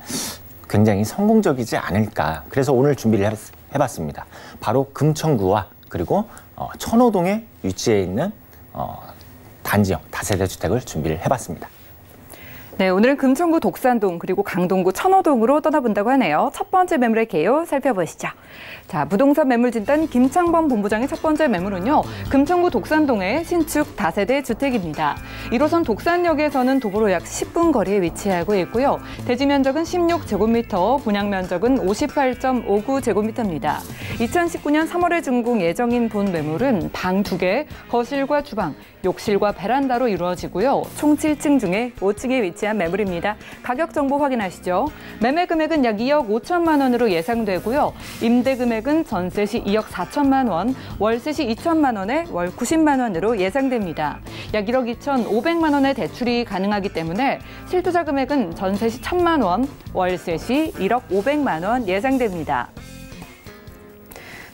굉장히 성공적이지 않을까. 그래서 오늘 준비를 해봤습니다. 바로 금천구와 그리고 어, 천호동의 위치에 있는 어, 단지형 다세대 주택을 준비를 해봤습니다. 네, 오늘은 금천구 독산동 그리고 강동구 천호동으로 떠나본다고 하네요. 첫 번째 매물의 개요 살펴보시죠. 자, 부동산 매물 진단 김창범 본부장의 첫 번째 매물은요. 금천구 독산동의 신축 다세대 주택입니다. 1호선 독산역에서는 도보로 약 10분 거리에 위치하고 있고요. 대지 면적은 16제곱미터, 분양 면적은 58.59제곱미터입니다. 2019년 3월에 준공 예정인 본 매물은 방 두개 거실과 주방, 욕실과 베란다로 이루어지고요. 총 7층 중에 5층에 위치한 매물입니다. 가격 정보 확인하시죠. 매매 금액은 약 2억 5천만 원으로 예상되고요. 임대 금액은 전세 시 2억 4천만 원, 월세 시 2천만 원에 월 90만 원으로 예상됩니다. 약 1억 2,500만 원의 대출이 가능하기 때문에 실투자 금액은 전세 시 1천만 원, 월세 시 1억 5백만원 예상됩니다.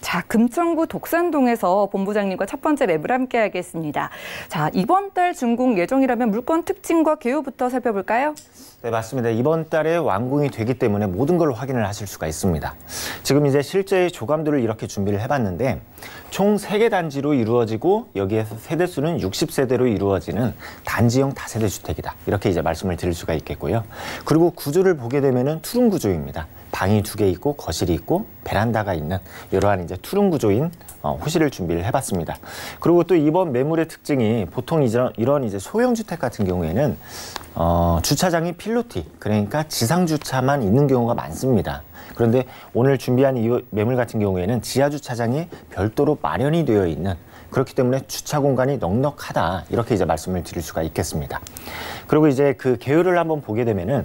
자, 금천구 독산동에서 본부장님과 첫 번째 맵을 함께 하겠습니다. 자, 이번 달 준공 예정이라면 물건 특징과 개요부터 살펴볼까요? 네, 맞습니다. 이번 달에 완공이 되기 때문에 모든 걸 확인을 하실 수가 있습니다. 지금 이제 실제 조감들을 이렇게 준비를 해봤는데 총세개 단지로 이루어지고 여기에서 세대수는 60세대로 이루어지는 단지형 다세대 주택이다. 이렇게 이제 말씀을 드릴 수가 있겠고요. 그리고 구조를 보게 되면은 투룸 구조입니다. 방이 두 개 있고 거실이 있고 베란다가 있는 이러한 이제 투룸 구조인 어, 호실을 준비를 해봤습니다. 그리고 또 이번 매물의 특징이 보통 이런, 이런 이제 소형 주택 같은 경우에는 어, 주차장이 필로티 그러니까 지상 주차만 있는 경우가 많습니다. 그런데 오늘 준비한 이 매물 같은 경우에는 지하 주차장이 별도로 마련이 되어 있는 그렇기 때문에 주차 공간이 넉넉하다 이렇게 이제 말씀을 드릴 수가 있겠습니다. 그리고 이제 그 개요를 한번 보게 되면은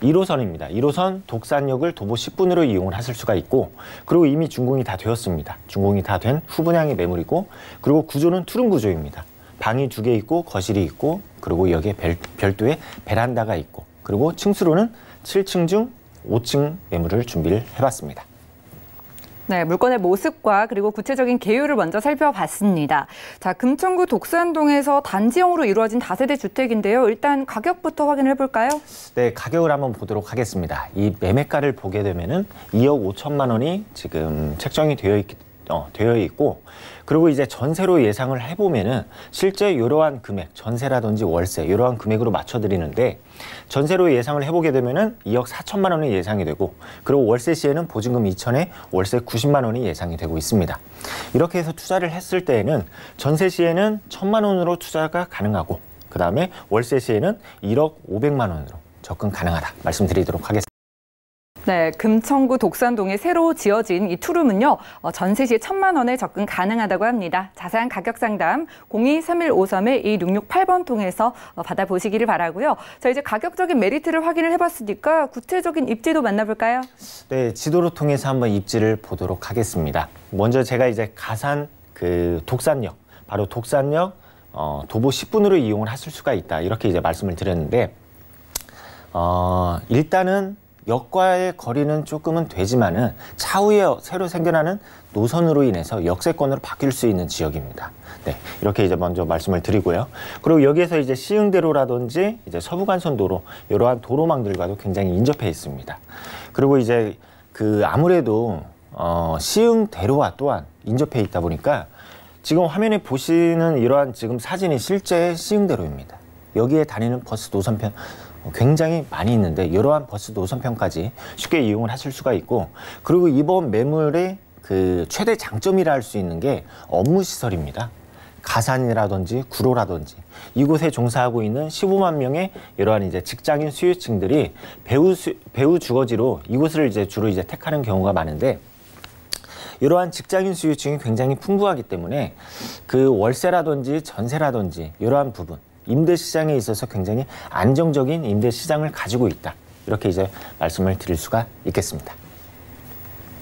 1호선입니다. 1호선 독산역을 도보 10분으로 이용을 하실 수가 있고 그리고 이미 준공이 다 되었습니다. 준공이 다 된 후분양의 매물이고 그리고 구조는 투룸 구조입니다. 방이 두 개 있고 거실이 있고 그리고 여기에 별, 별도의 베란다가 있고 그리고 층수로는 7층 중 5층 매물을 준비를 해봤습니다. 네, 물건의 모습과 그리고 구체적인 개요를 먼저 살펴봤습니다. 자, 금천구 독산동에서 단지형으로 이루어진 다세대 주택인데요. 일단 가격부터 확인해 볼까요? 네, 가격을 한번 보도록 하겠습니다. 이 매매가를 보게 되면은 2억 5천만 원이 지금 책정이 되어 있기 어, 되어 있고 그리고 이제 전세로 예상을 해보면은 실제 이러한 금액, 전세라든지 월세 이러한 금액으로 맞춰드리는데 전세로 예상을 해보게 되면은 2억 4천만 원이 예상이 되고 그리고 월세 시에는 보증금 2천에 월세 90만 원이 예상이 되고 있습니다. 이렇게 해서 투자를 했을 때에는 전세 시에는 1천만 원으로 투자가 가능하고 그 다음에 월세 시에는 1억 500만 원으로 접근 가능하다 말씀드리도록 하겠습니다. 네, 금천구 독산동에 새로 지어진 이 투룸은요, 어, 전세 시 천만 원에 접근 가능하다고 합니다. 자세한 가격 상담 023153-2668번 통해서 어, 받아보시기를 바라고요. 자, 이제 가격적인 메리트를 확인을 해봤으니까 구체적인 입지도 만나볼까요? 네, 지도를 통해서 한번 입지를 보도록 하겠습니다. 먼저 제가 이제 가산 그 독산역, 바로 독산역 어, 도보 10분으로 이용을 하실 수가 있다. 이렇게 이제 말씀을 드렸는데, 어, 일단은 역과의 거리는 조금은 되지만은 차후에 새로 생겨나는 노선으로 인해서 역세권으로 바뀔 수 있는 지역입니다. 네, 이렇게 이제 먼저 말씀을 드리고요. 그리고 여기에서 이제 시흥대로라든지 이제 서부간선도로 이러한 도로망들과도 굉장히 인접해 있습니다. 그리고 이제 그 아무래도 어, 시흥대로와 또한 인접해 있다 보니까 지금 화면에 보시는 이러한 지금 사진이 실제 시흥대로입니다. 여기에 다니는 버스 노선편 굉장히 많이 있는데 이러한 버스 노선편까지 쉽게 이용을 하실 수가 있고 그리고 이번 매물의 그 최대 장점이라 할 수 있는 게 업무 시설입니다. 가산이라든지 구로라든지 이곳에 종사하고 있는 15만 명의 이러한 이제 직장인 수요층들이 배우 수, 배우 주거지로 이곳을 이제 주로 이제 택하는 경우가 많은데 이러한 직장인 수요층이 굉장히 풍부하기 때문에 그 월세라든지 전세라든지 이러한 부분 임대 시장에 있어서 굉장히 안정적인 임대 시장을 가지고 있다. 이렇게 이제 말씀을 드릴 수가 있겠습니다.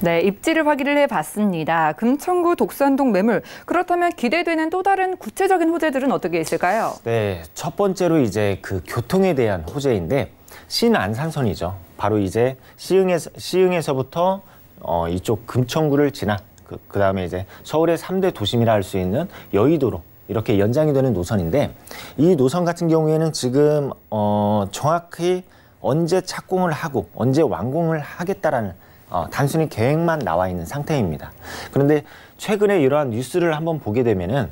네, 입지를 확인을 해봤습니다. 금천구 독산동 매물. 그렇다면 기대되는 또 다른 구체적인 호재들은 어떻게 있을까요? 네, 첫 번째로 이제 그 교통에 대한 호재인데 신안산선이죠. 바로 이제 시흥에서, 시흥에서부터 어, 이쪽 금천구를 지나 그, 그 다음에 이제 서울의 삼대 도심이라 할 수 있는 여의도로 이렇게 연장이 되는 노선인데 이 노선 같은 경우에는 지금 어, 정확히 언제 착공을 하고 언제 완공을 하겠다라는 어, 단순히 계획만 나와 있는 상태입니다. 그런데 최근에 이러한 뉴스를 한번 보게 되면은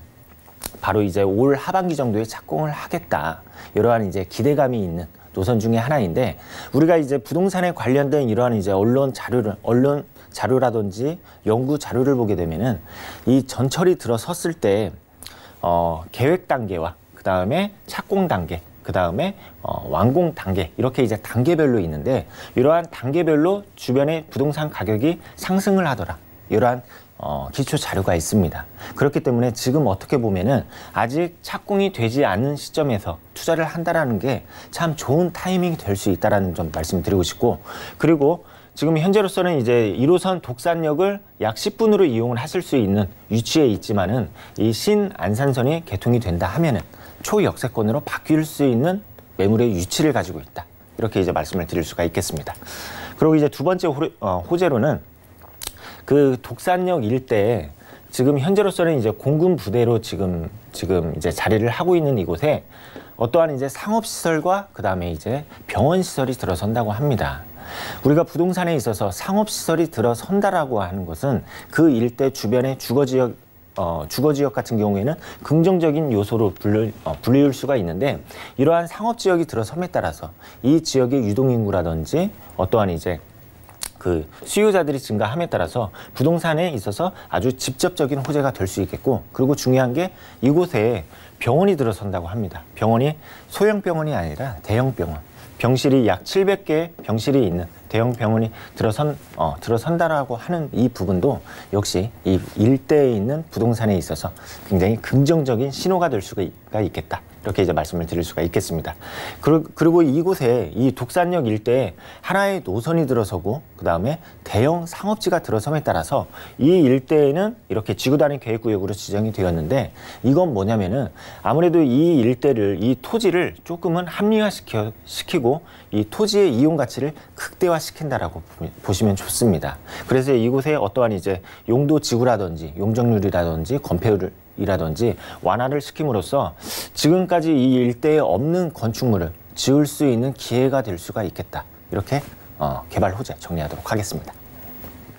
바로 이제 올 하반기 정도에 착공을 하겠다 이러한 이제 기대감이 있는 노선 중의 하나인데 우리가 이제 부동산에 관련된 이러한 이제 언론 자료를 언론 자료라든지 연구 자료를 보게 되면은 이 전철이 들어섰을 때 어, 계획 단계와 그 다음에 착공 단계 그 다음에 어, 완공 단계 이렇게 이제 단계별로 있는데 이러한 단계별로 주변의 부동산 가격이 상승을 하더라 이러한 어, 기초 자료가 있습니다. 그렇기 때문에 지금 어떻게 보면은 아직 착공이 되지 않은 시점에서 투자를 한다라는 게 참 좋은 타이밍이 될 수 있다라는 점 말씀드리고 싶고 그리고 지금 현재로서는 이제 1호선 독산역을 약 10분으로 이용을 하실 수 있는 위치에 있지만은 이 신안산선이 개통이 된다 하면은 초역세권으로 바뀔 수 있는 매물의 위치를 가지고 있다. 이렇게 이제 말씀을 드릴 수가 있겠습니다. 그리고 이제 두 번째 호, 어, 재로는그 독산역 일대에 지금 현재로서는 이제 공군 부대로 지금 지금 이제 자리를 하고 있는 이곳에 어떠한 이제 상업 시설과 그다음에 이제 병원 시설이 들어선다고 합니다. 우리가 부동산에 있어서 상업시설이 들어선다라고 하는 것은 그 일대 주변의 주거지역 어, 주거지역 같은 경우에는 긍정적인 요소로 불리, 어, 불리울 수가 있는데 이러한 상업지역이 들어섬에 따라서 이 지역의 유동인구라든지 어떠한 이제 그 수요자들이 증가함에 따라서 부동산에 있어서 아주 직접적인 호재가 될 수 있겠고 그리고 중요한 게 이곳에 병원이 들어선다고 합니다. 병원이 소형 병원이 아니라 대형 병원. 병실이 약 700개의 병실이 있는 대형 병원이 들어선 어, 들어선다라고 하는 이 부분도 역시 이 일대에 있는 부동산에 있어서 굉장히 긍정적인 신호가 될 수가 있겠다. 이렇게 이제 말씀을 드릴 수가 있겠습니다. 그리고 이곳에 이 독산역 일대에 하나의 노선이 들어서고 그 다음에 대형 상업지가 들어섬에 따라서 이 일대에는 이렇게 지구 단위 계획구역으로 지정이 되었는데 이건 뭐냐면은 아무래도 이 일대를 이 토지를 조금은 합리화시 시키고 이 토지의 이용 가치를 극대화시킨다라고 보시면 좋습니다. 그래서 이곳에 어떠한 이제 용도 지구라든지 용적률이라든지 건폐율을 이라든지 완화를 시킴으로써 지금까지 이 일대에 없는 건축물을 지을 수 있는 기회가 될 수가 있겠다. 이렇게 어, 개발 호재 정리하도록 하겠습니다.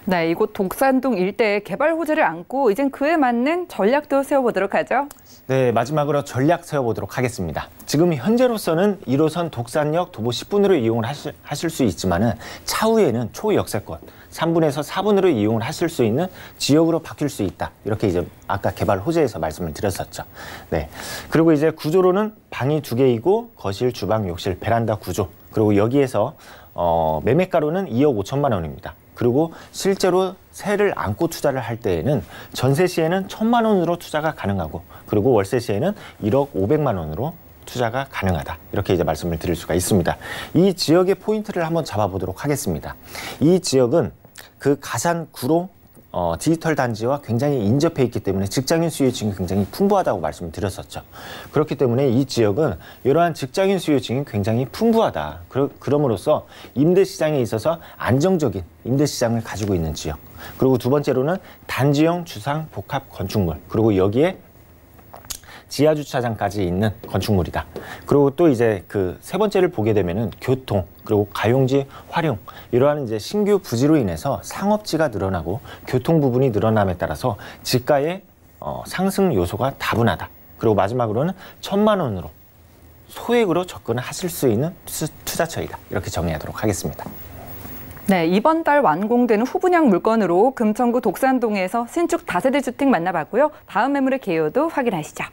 네, 이곳 독산동 일대에 개발 호재를 안고 이젠 그에 맞는 전략도 세워보도록 하죠. 네, 마지막으로 전략 세워보도록 하겠습니다. 지금 현재로서는 1호선 독산역 도보 10분으로 이용을 하실, 하수 있지만은 차후에는 초역세권 3분에서 4분으로 이용을 하실 수 있는 지역으로 바뀔 수 있다. 이렇게 이제 아까 개발 호재에서 말씀을 드렸었죠. 네. 그리고 이제 구조로는 방이 두 개이고 거실, 주방, 욕실, 베란다 구조. 그리고 여기에서 어, 매매가로는 2억 5천만 원입니다. 그리고 실제로 세를 안고 투자를 할 때에는 전세 시에는 천만 원으로 투자가 가능하고 그리고 월세 시에는 1억 5백만 원으로 투자가 가능하다. 이렇게 이제 말씀을 드릴 수가 있습니다. 이 지역의 포인트를 한번 잡아보도록 하겠습니다. 이 지역은 그 가산구로 어, 디지털 단지와 굉장히 인접해 있기 때문에 직장인 수요층이 굉장히 풍부하다고 말씀드렸었죠. 을 그렇기 때문에 이 지역은 이러한 직장인 수요층이 굉장히 풍부하다. 그러, 그럼으로써 임대 시장에 있어서 안정적인 임대 시장을 가지고 있는 지역. 그리고 두 번째로는 단지형 주상 복합 건축물. 그리고 여기에 지하 주차장까지 있는 건축물이다. 그리고 또 이제 그 세 번째를 보게 되면은 교통 그리고 가용지 활용 이러한 이제 신규 부지로 인해서 상업지가 늘어나고 교통 부분이 늘어남에 따라서 지가의 어, 상승 요소가 다분하다. 그리고 마지막으로는 천만 원으로 소액으로 접근하실 수 있는 투자처이다. 이렇게 정리하도록 하겠습니다. 네, 이번 달 완공되는 후분양 물건으로 금천구 독산동에서 신축 다세대 주택 만나봤고요. 다음 매물의 개요도 확인하시죠.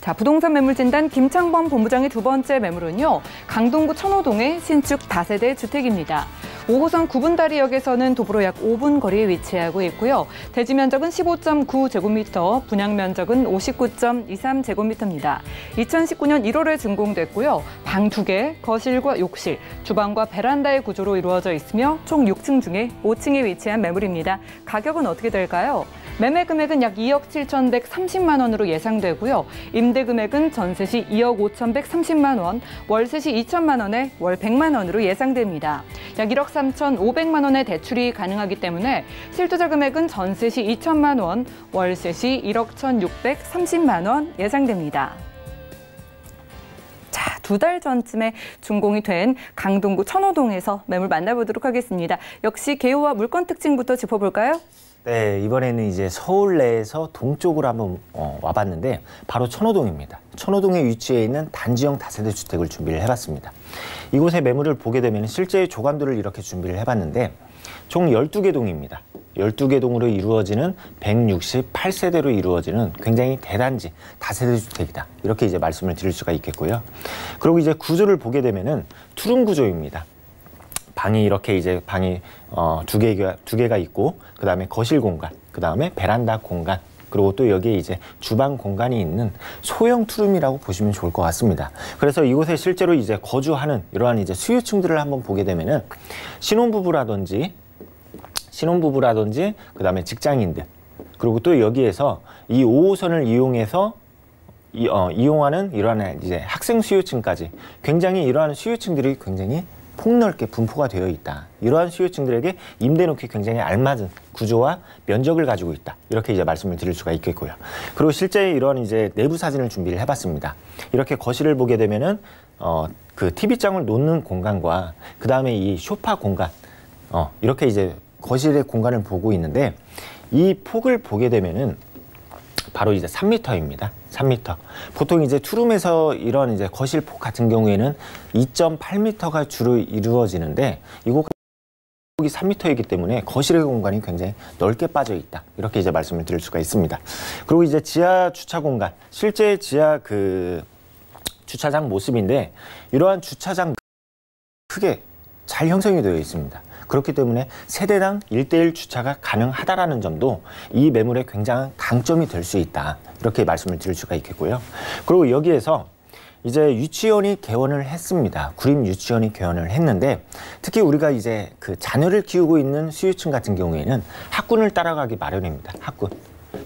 자, 부동산 매물 진단 김창범 본부장의 두 번째 매물은요. 강동구 천호동의 신축 다세대 주택입니다. 5호선 구분다리역에서는 도보로 약 5분 거리에 위치하고 있고요. 대지 면적은 15.9제곱미터, 분양 면적은 59.23제곱미터입니다. 2019년 1월에 준공됐고요. 방 2개, 거실과 욕실, 주방과 베란다의 구조로 이루어져 있으며 총 6층 중에 5층에 위치한 매물입니다. 가격은 어떻게 될까요? 매매 금액은 약 2억 7,130만 원으로 예상되고요. 임대 금액은 전세 시 2억 5,130만 원, 월세 시 2천만 원에 월 100만 원으로 예상됩니다. 약 1억 3,500만 원의 대출이 가능하기 때문에 실투자 금액은 전세 시 2천만 원, 월세 시 1억 1,630만 원 예상됩니다. 두달 전쯤에 준공이 된 강동구 천호동에서 매물 만나보도록 하겠습니다. 역시 개요와 물건 특징부터 짚어볼까요? 네, 이번에는 이제 서울 내에서 동쪽으로 한번 어, 와봤는데 바로 천호동입니다. 천호동에 위치해 있는 단지형 다세대 주택을 준비를 해봤습니다. 이곳의 매물을 보게 되면 실제 조감도를 이렇게 준비를 해봤는데 총 12개 동입니다. 12개 동으로 이루어지는 168세대로 이루어지는 굉장히 대단지 다세대 주택이다. 이렇게 이제 말씀을 드릴 수가 있겠고요. 그리고 이제 구조를 보게 되면은 투룸 구조입니다. 방이 이렇게 이제 방이 어, 두 개가 두 개가 있고 그 다음에 거실 공간, 그 다음에 베란다 공간. 그리고 또 여기에 이제 주방 공간이 있는 소형 투룸이라고 보시면 좋을 것 같습니다. 그래서 이곳에 실제로 이제 거주하는 이러한 이제 수요층들을 한번 보게 되면은 신혼부부라든지 신혼부부라든지 그 다음에 직장인들 그리고 또 여기에서 이 5호선을 이용해서 이, 어, 이용하는 이러한 이제 학생 수요층까지 굉장히 이러한 수요층들이 굉장히 폭넓게 분포가 되어 있다. 이러한 수요층들에게 임대 놓기 굉장히 알맞은 구조와 면적을 가지고 있다. 이렇게 이제 말씀을 드릴 수가 있겠고요. 그리고 실제 이런 이제 내부 사진을 준비를 해봤습니다. 이렇게 거실을 보게 되면은 어, 그 TV장을 놓는 공간과 그 다음에 이 쇼파 공간, 어, 이렇게 이제 거실의 공간을 보고 있는데 이 폭을 보게 되면은 바로 이제 3m입니다. 3m. 보통 이제 투룸에서 이런 이제 거실 폭 같은 경우에는 2.8m가 주로 이루어지는데 이곳 폭이 3m이기 때문에 거실의 공간이 굉장히 넓게 빠져 있다. 이렇게 이제 말씀을 드릴 수가 있습니다. 그리고 이제 지하 주차 공간, 실제 지하 그 주차장 모습인데 이러한 주차장 크게 잘 형성이 되어 있습니다. 그렇기 때문에 세대당 일대일 주차가 가능하다라는 점도 이 매물의 굉장한 강점이 될 수 있다. 이렇게 말씀을 드릴 수가 있겠고요. 그리고 여기에서 이제 유치원이 개원을 했습니다. 구림 유치원이 개원을 했는데 특히 우리가 이제 그 자녀를 키우고 있는 수유층 같은 경우에는 학군을 따라가기 마련입니다. 학군.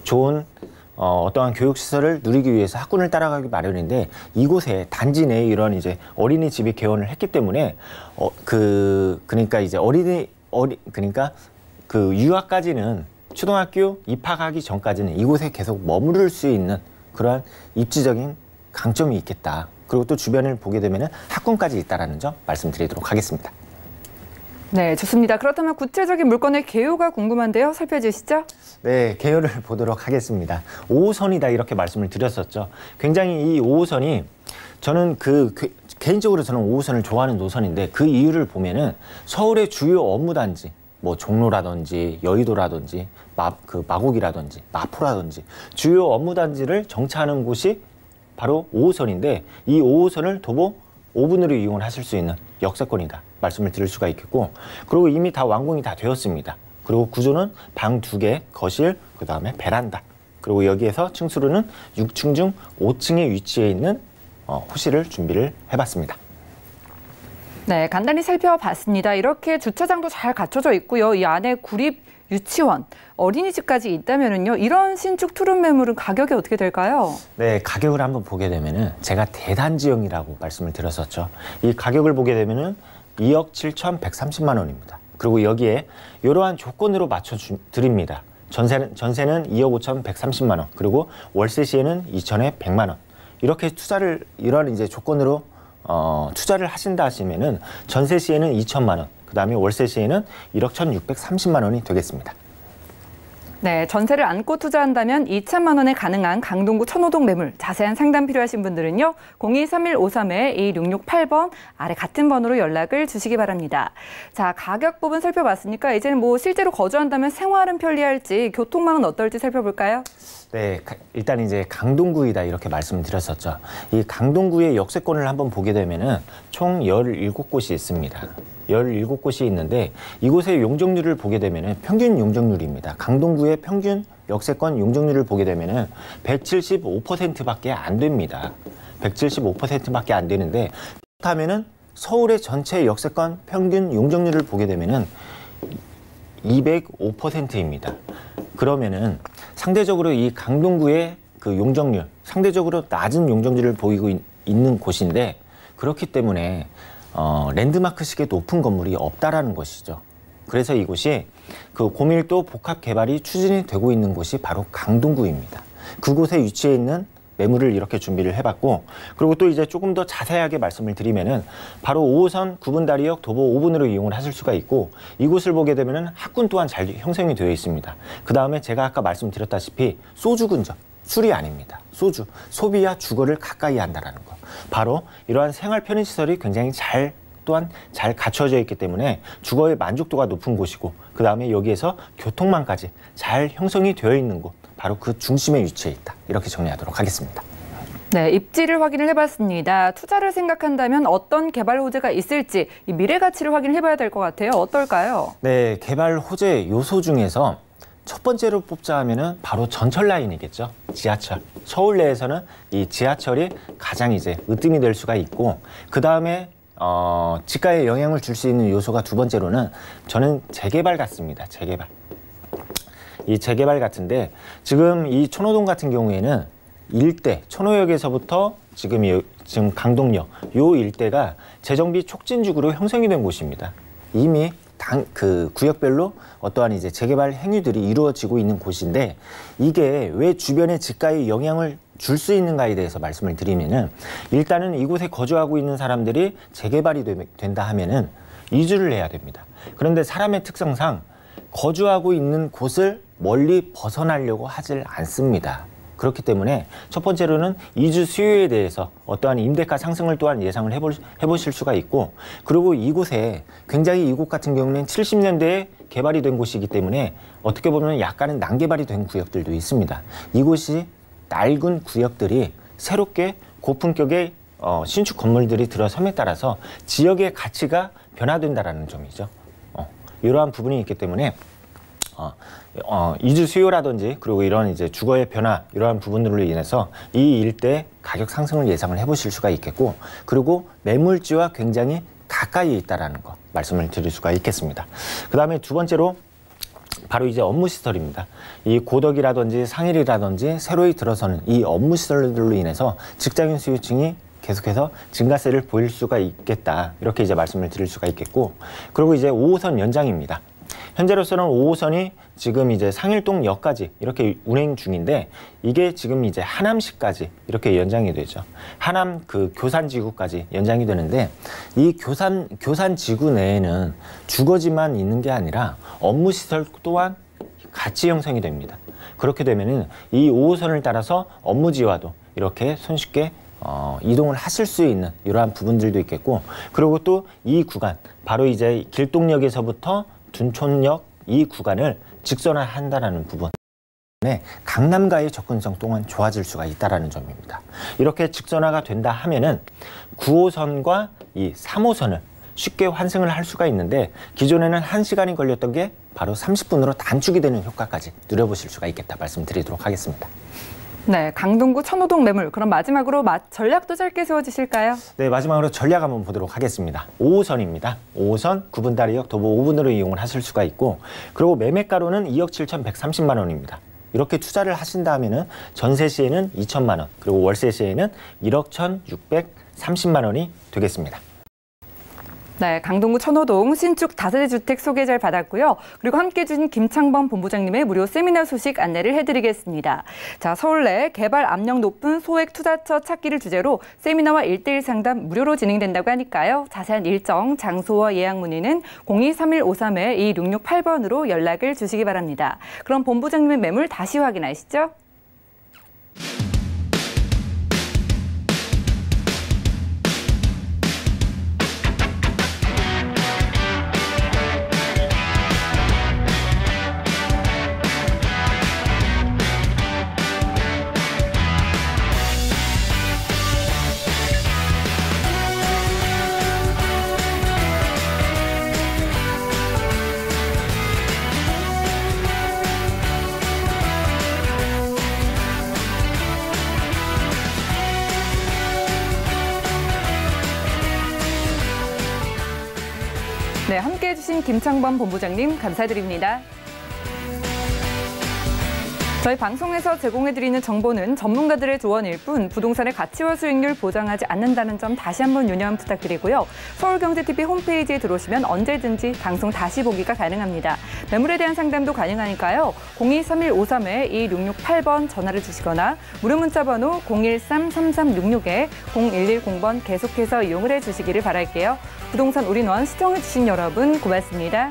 좋은 어, 어떠한 교육시설을 누리기 위해서 학군을 따라가기 마련인데 이곳에 단지 내에 이런 이제 어린이집이 개원을 했기 때문에 어, 그 그러니까 이제 어린이 어리 그러니까 그 유아까지는 초등학교 입학하기 전까지는 이곳에 계속 머무를 수 있는 그러한 입지적인 강점이 있겠다. 그리고 또 주변을 보게 되면 은 학군까지 있다라는 점 말씀드리도록 하겠습니다. 네, 좋습니다. 그렇다면 구체적인 물건의 개요가 궁금한데요. 살펴주시죠. 네, 개요를 보도록 하겠습니다. 5호선이다 이렇게 말씀을 드렸었죠. 굉장히 이 5호선이 저는 그 개인적으로 저는 5호선을 좋아하는 노선인데 그 이유를 보면은 서울의 주요 업무 단지 뭐 종로라든지 여의도라든지 마, 그 마곡이라든지 마포라든지 주요 업무 단지를 정차하는 곳이 바로 5호선인데 이 5호선을 도보 5분으로 이용을 하실 수 있는 역사권이다 말씀을 드릴 수가 있겠고 그리고 이미 다 완공이 다 되었습니다. 그리고 구조는 방 두 개, 거실, 그 다음에 베란다 그리고 여기에서 층수로는 6층 중 5층에 위치해 있는 어, 호실을 준비를 해봤습니다. 네, 간단히 살펴봤습니다. 이렇게 주차장도 잘 갖춰져 있고요. 이 안에 구립 유치원, 어린이집까지 있다면은요. 이런 신축 투룸 매물은 가격이 어떻게 될까요? 네, 가격을 한번 보게 되면은 제가 대단지형이라고 말씀을 드렸었죠. 이 가격을 보게 되면은 2억 7,130만 원입니다. 그리고 여기에 이러한 조건으로 맞춰 드립니다. 전세는 전세는 2억 5,130만 원, 그리고 월세 시에는 2천에 100만 원. 이렇게 투자를 이런 이제 조건으로 어, 투자를 하신다 하시면은 전세 시에는 2천만 원, 그다음에 월세 시에는 1억 1,630만 원이 되겠습니다. 네, 전세를 안고 투자한다면 2천만 원에 가능한 강동구 천호동 매물 자세한 상담 필요하신 분들은요. 023153-2668번 아래 같은 번호로 연락을 주시기 바랍니다. 자, 가격 부분 살펴봤으니까 이제는 뭐 실제로 거주한다면 생활은 편리할지 교통망은 어떨지 살펴볼까요? 네, 일단 이제 강동구이다 이렇게 말씀드렸었죠. 이 강동구의 역세권을 한번 보게 되면은 총 17곳이 있습니다. 열일곱 곳이 있는데 이곳의 용적률을 보게 되면 평균 용적률입니다. 강동구의 평균 역세권 용적률을 보게 되면 175%밖에 안 됩니다. 175%밖에 안 되는데 그렇다면 서울의 전체 역세권 평균 용적률을 보게 되면 205%입니다. 그러면은 상대적으로 이 강동구의 그 용적률, 상대적으로 낮은 용적률을 보이고 있, 는 곳인데 그렇기 때문에 어, 랜드마크식의 높은 건물이 없다라는 것이죠. 그래서 이곳이 그 고밀도 복합 개발이 추진이 되고 있는 곳이 바로 강동구입니다. 그곳에 위치해 있는 매물을 이렇게 준비를 해봤고 그리고 또 이제 조금 더 자세하게 말씀을 드리면은 바로 5호선 구분다리역 도보 5분으로 이용을 하실 수가 있고 이곳을 보게 되면은 학군 또한 잘 형성이 되어 있습니다. 그 다음에 제가 아까 말씀드렸다시피 소주 근접 술이 아닙니다. 소주, 소비와 주거를 가까이 한다라는 것. 바로 이러한 생활 편의 시설이 굉장히 잘 또한 잘 갖춰져 있기 때문에 주거의 만족도가 높은 곳이고 그 다음에 여기에서 교통망까지 잘 형성이 되어 있는 곳 바로 그 중심에 위치해 있다 이렇게 정리하도록 하겠습니다. 네, 입지를 확인을 해봤습니다. 투자를 생각한다면 어떤 개발 호재가 있을지 미래 가치를 확인해봐야 될 것 같아요. 어떨까요? 네, 개발 호재 요소 중에서 첫 번째로 뽑자 하면은 바로 전철 라인이겠죠. 지하철. 서울 내에서는 이 지하철이 가장 이제 으뜸이 될 수가 있고 그 다음에 어, 집가에 영향을 줄 수 있는 요소가 두 번째로는 저는 재개발 같습니다. 재개발. 이 재개발 같은데 지금 이 천호동 같은 경우에는 일대 천호역에서부터 지금 이, 지금 강동역 요 일대가 재정비 촉진지구로 형성이 된 곳입니다. 이미 당, 그 구역별로 어떠한 이제 재개발 행위들이 이루어지고 있는 곳인데 이게 왜 주변의 집가에 영향을 줄 수 있는가에 대해서 말씀을 드리면은 일단은 이곳에 거주하고 있는 사람들이 재개발이 되, 된다 하면은 이주를 해야 됩니다. 그런데 사람의 특성상 거주하고 있는 곳을 멀리 벗어나려고 하질 않습니다. 그렇기 때문에 첫 번째로는 이주 수요에 대해서 어떠한 임대가 상승을 또한 예상을 해볼, 해보실 수가 있고 그리고 이곳에 굉장히 이곳 같은 경우는 70년대에 개발이 된 곳이기 때문에 어떻게 보면 약간은 난개발이 된 구역들도 있습니다. 이곳이 낡은 구역들이 새롭게 고품격의 어, 신축 건물들이 들어섬에 따라서 지역의 가치가 변화된다라는 점이죠. 어, 이러한 부분이 있기 때문에 어, 어, 이주 수요라든지 그리고 이런 이제 주거의 변화 이러한 부분들로 인해서 이 일대 가격 상승을 예상을 해보실 수가 있겠고 그리고 매물지와 굉장히 가까이 있다라는 거 말씀을 드릴 수가 있겠습니다. 그 다음에 두 번째로 바로 이제 업무 시설입니다. 이 고덕이라든지 상일이라든지 새로이 들어서는 이 업무 시설들로 인해서 직장인 수요층이 계속해서 증가세를 보일 수가 있겠다. 이렇게 이제 말씀을 드릴 수가 있겠고. 그리고 이제 5호선 연장입니다. 현재로서는 5호선이 지금 이제 상일동역까지 이렇게 운행 중인데 이게 지금 이제 하남시까지 이렇게 연장이 되죠. 하남 그 교산지구까지 연장이 되는데 이 교산 교산지구 내에는 주거지만 있는 게 아니라 업무 시설 또한 같이 형성이 됩니다. 그렇게 되면은 이 5호선을 따라서 업무지와도 이렇게 손쉽게 어, 이동을 하실 수 있는 이러한 부분들도 있겠고 그리고 또 이 구간 바로 이제 길동역에서부터 둔촌역 이 구간을 직선화한다는 부분 에 강남가의 접근성 또한 좋아질 수가 있다는 점입니다. 이렇게 직선화가 된다 하면은 9호선과 이 3호선을 쉽게 환승을 할 수가 있는데 기존에는 1시간이 걸렸던 게 바로 30분으로 단축이 되는 효과까지 누려보실 수가 있겠다 말씀드리도록 하겠습니다. 네, 강동구 천호동 매물. 그럼 마지막으로 마, 전략도 짧게 세워주실까요? 네, 마지막으로 전략 한번 보도록 하겠습니다. 5호선입니다. 5호선 구분다리역 도보 5분으로 이용을 하실 수가 있고 그리고 매매가로는 2억 7,130만 원입니다. 이렇게 투자를 하신다면은 전세 시에는 2천만 원, 그리고 월세 시에는 1억 1,630만 원이 되겠습니다. 네, 강동구 천호동 신축 다세대 주택 소개잘 받았고요. 그리고 함께 해주신 김창범 본부장님의 무료 세미나 소식 안내를 해드리겠습니다. 자, 서울내 개발 압력 높은 소액 투자처 찾기를 주제로 세미나와 일대일 상담 무료로 진행된다고 하니까요. 자세한 일정, 장소와 예약 문의는 023153-2668번으로 연락을 주시기 바랍니다. 그럼 본부장님의 매물 다시 확인하시죠. 김창범 본부장님 감사드립니다. 저희 방송에서 제공해드리는 정보는 전문가들의 조언일 뿐 부동산의 가치와 수익률 보장하지 않는다는 점 다시 한번 유념 부탁드리고요. 서울경제TV 홈페이지에 들어오시면 언제든지 방송 다시 보기가 가능합니다. 매물에 대한 상담도 가능하니까요. 023153-2668번 전화를 주시거나 무료문자 번호 013-3366-0110번 계속해서 이용을 해주시기를 바랄게요. 부동산 우리원 시청해주신 여러분 고맙습니다.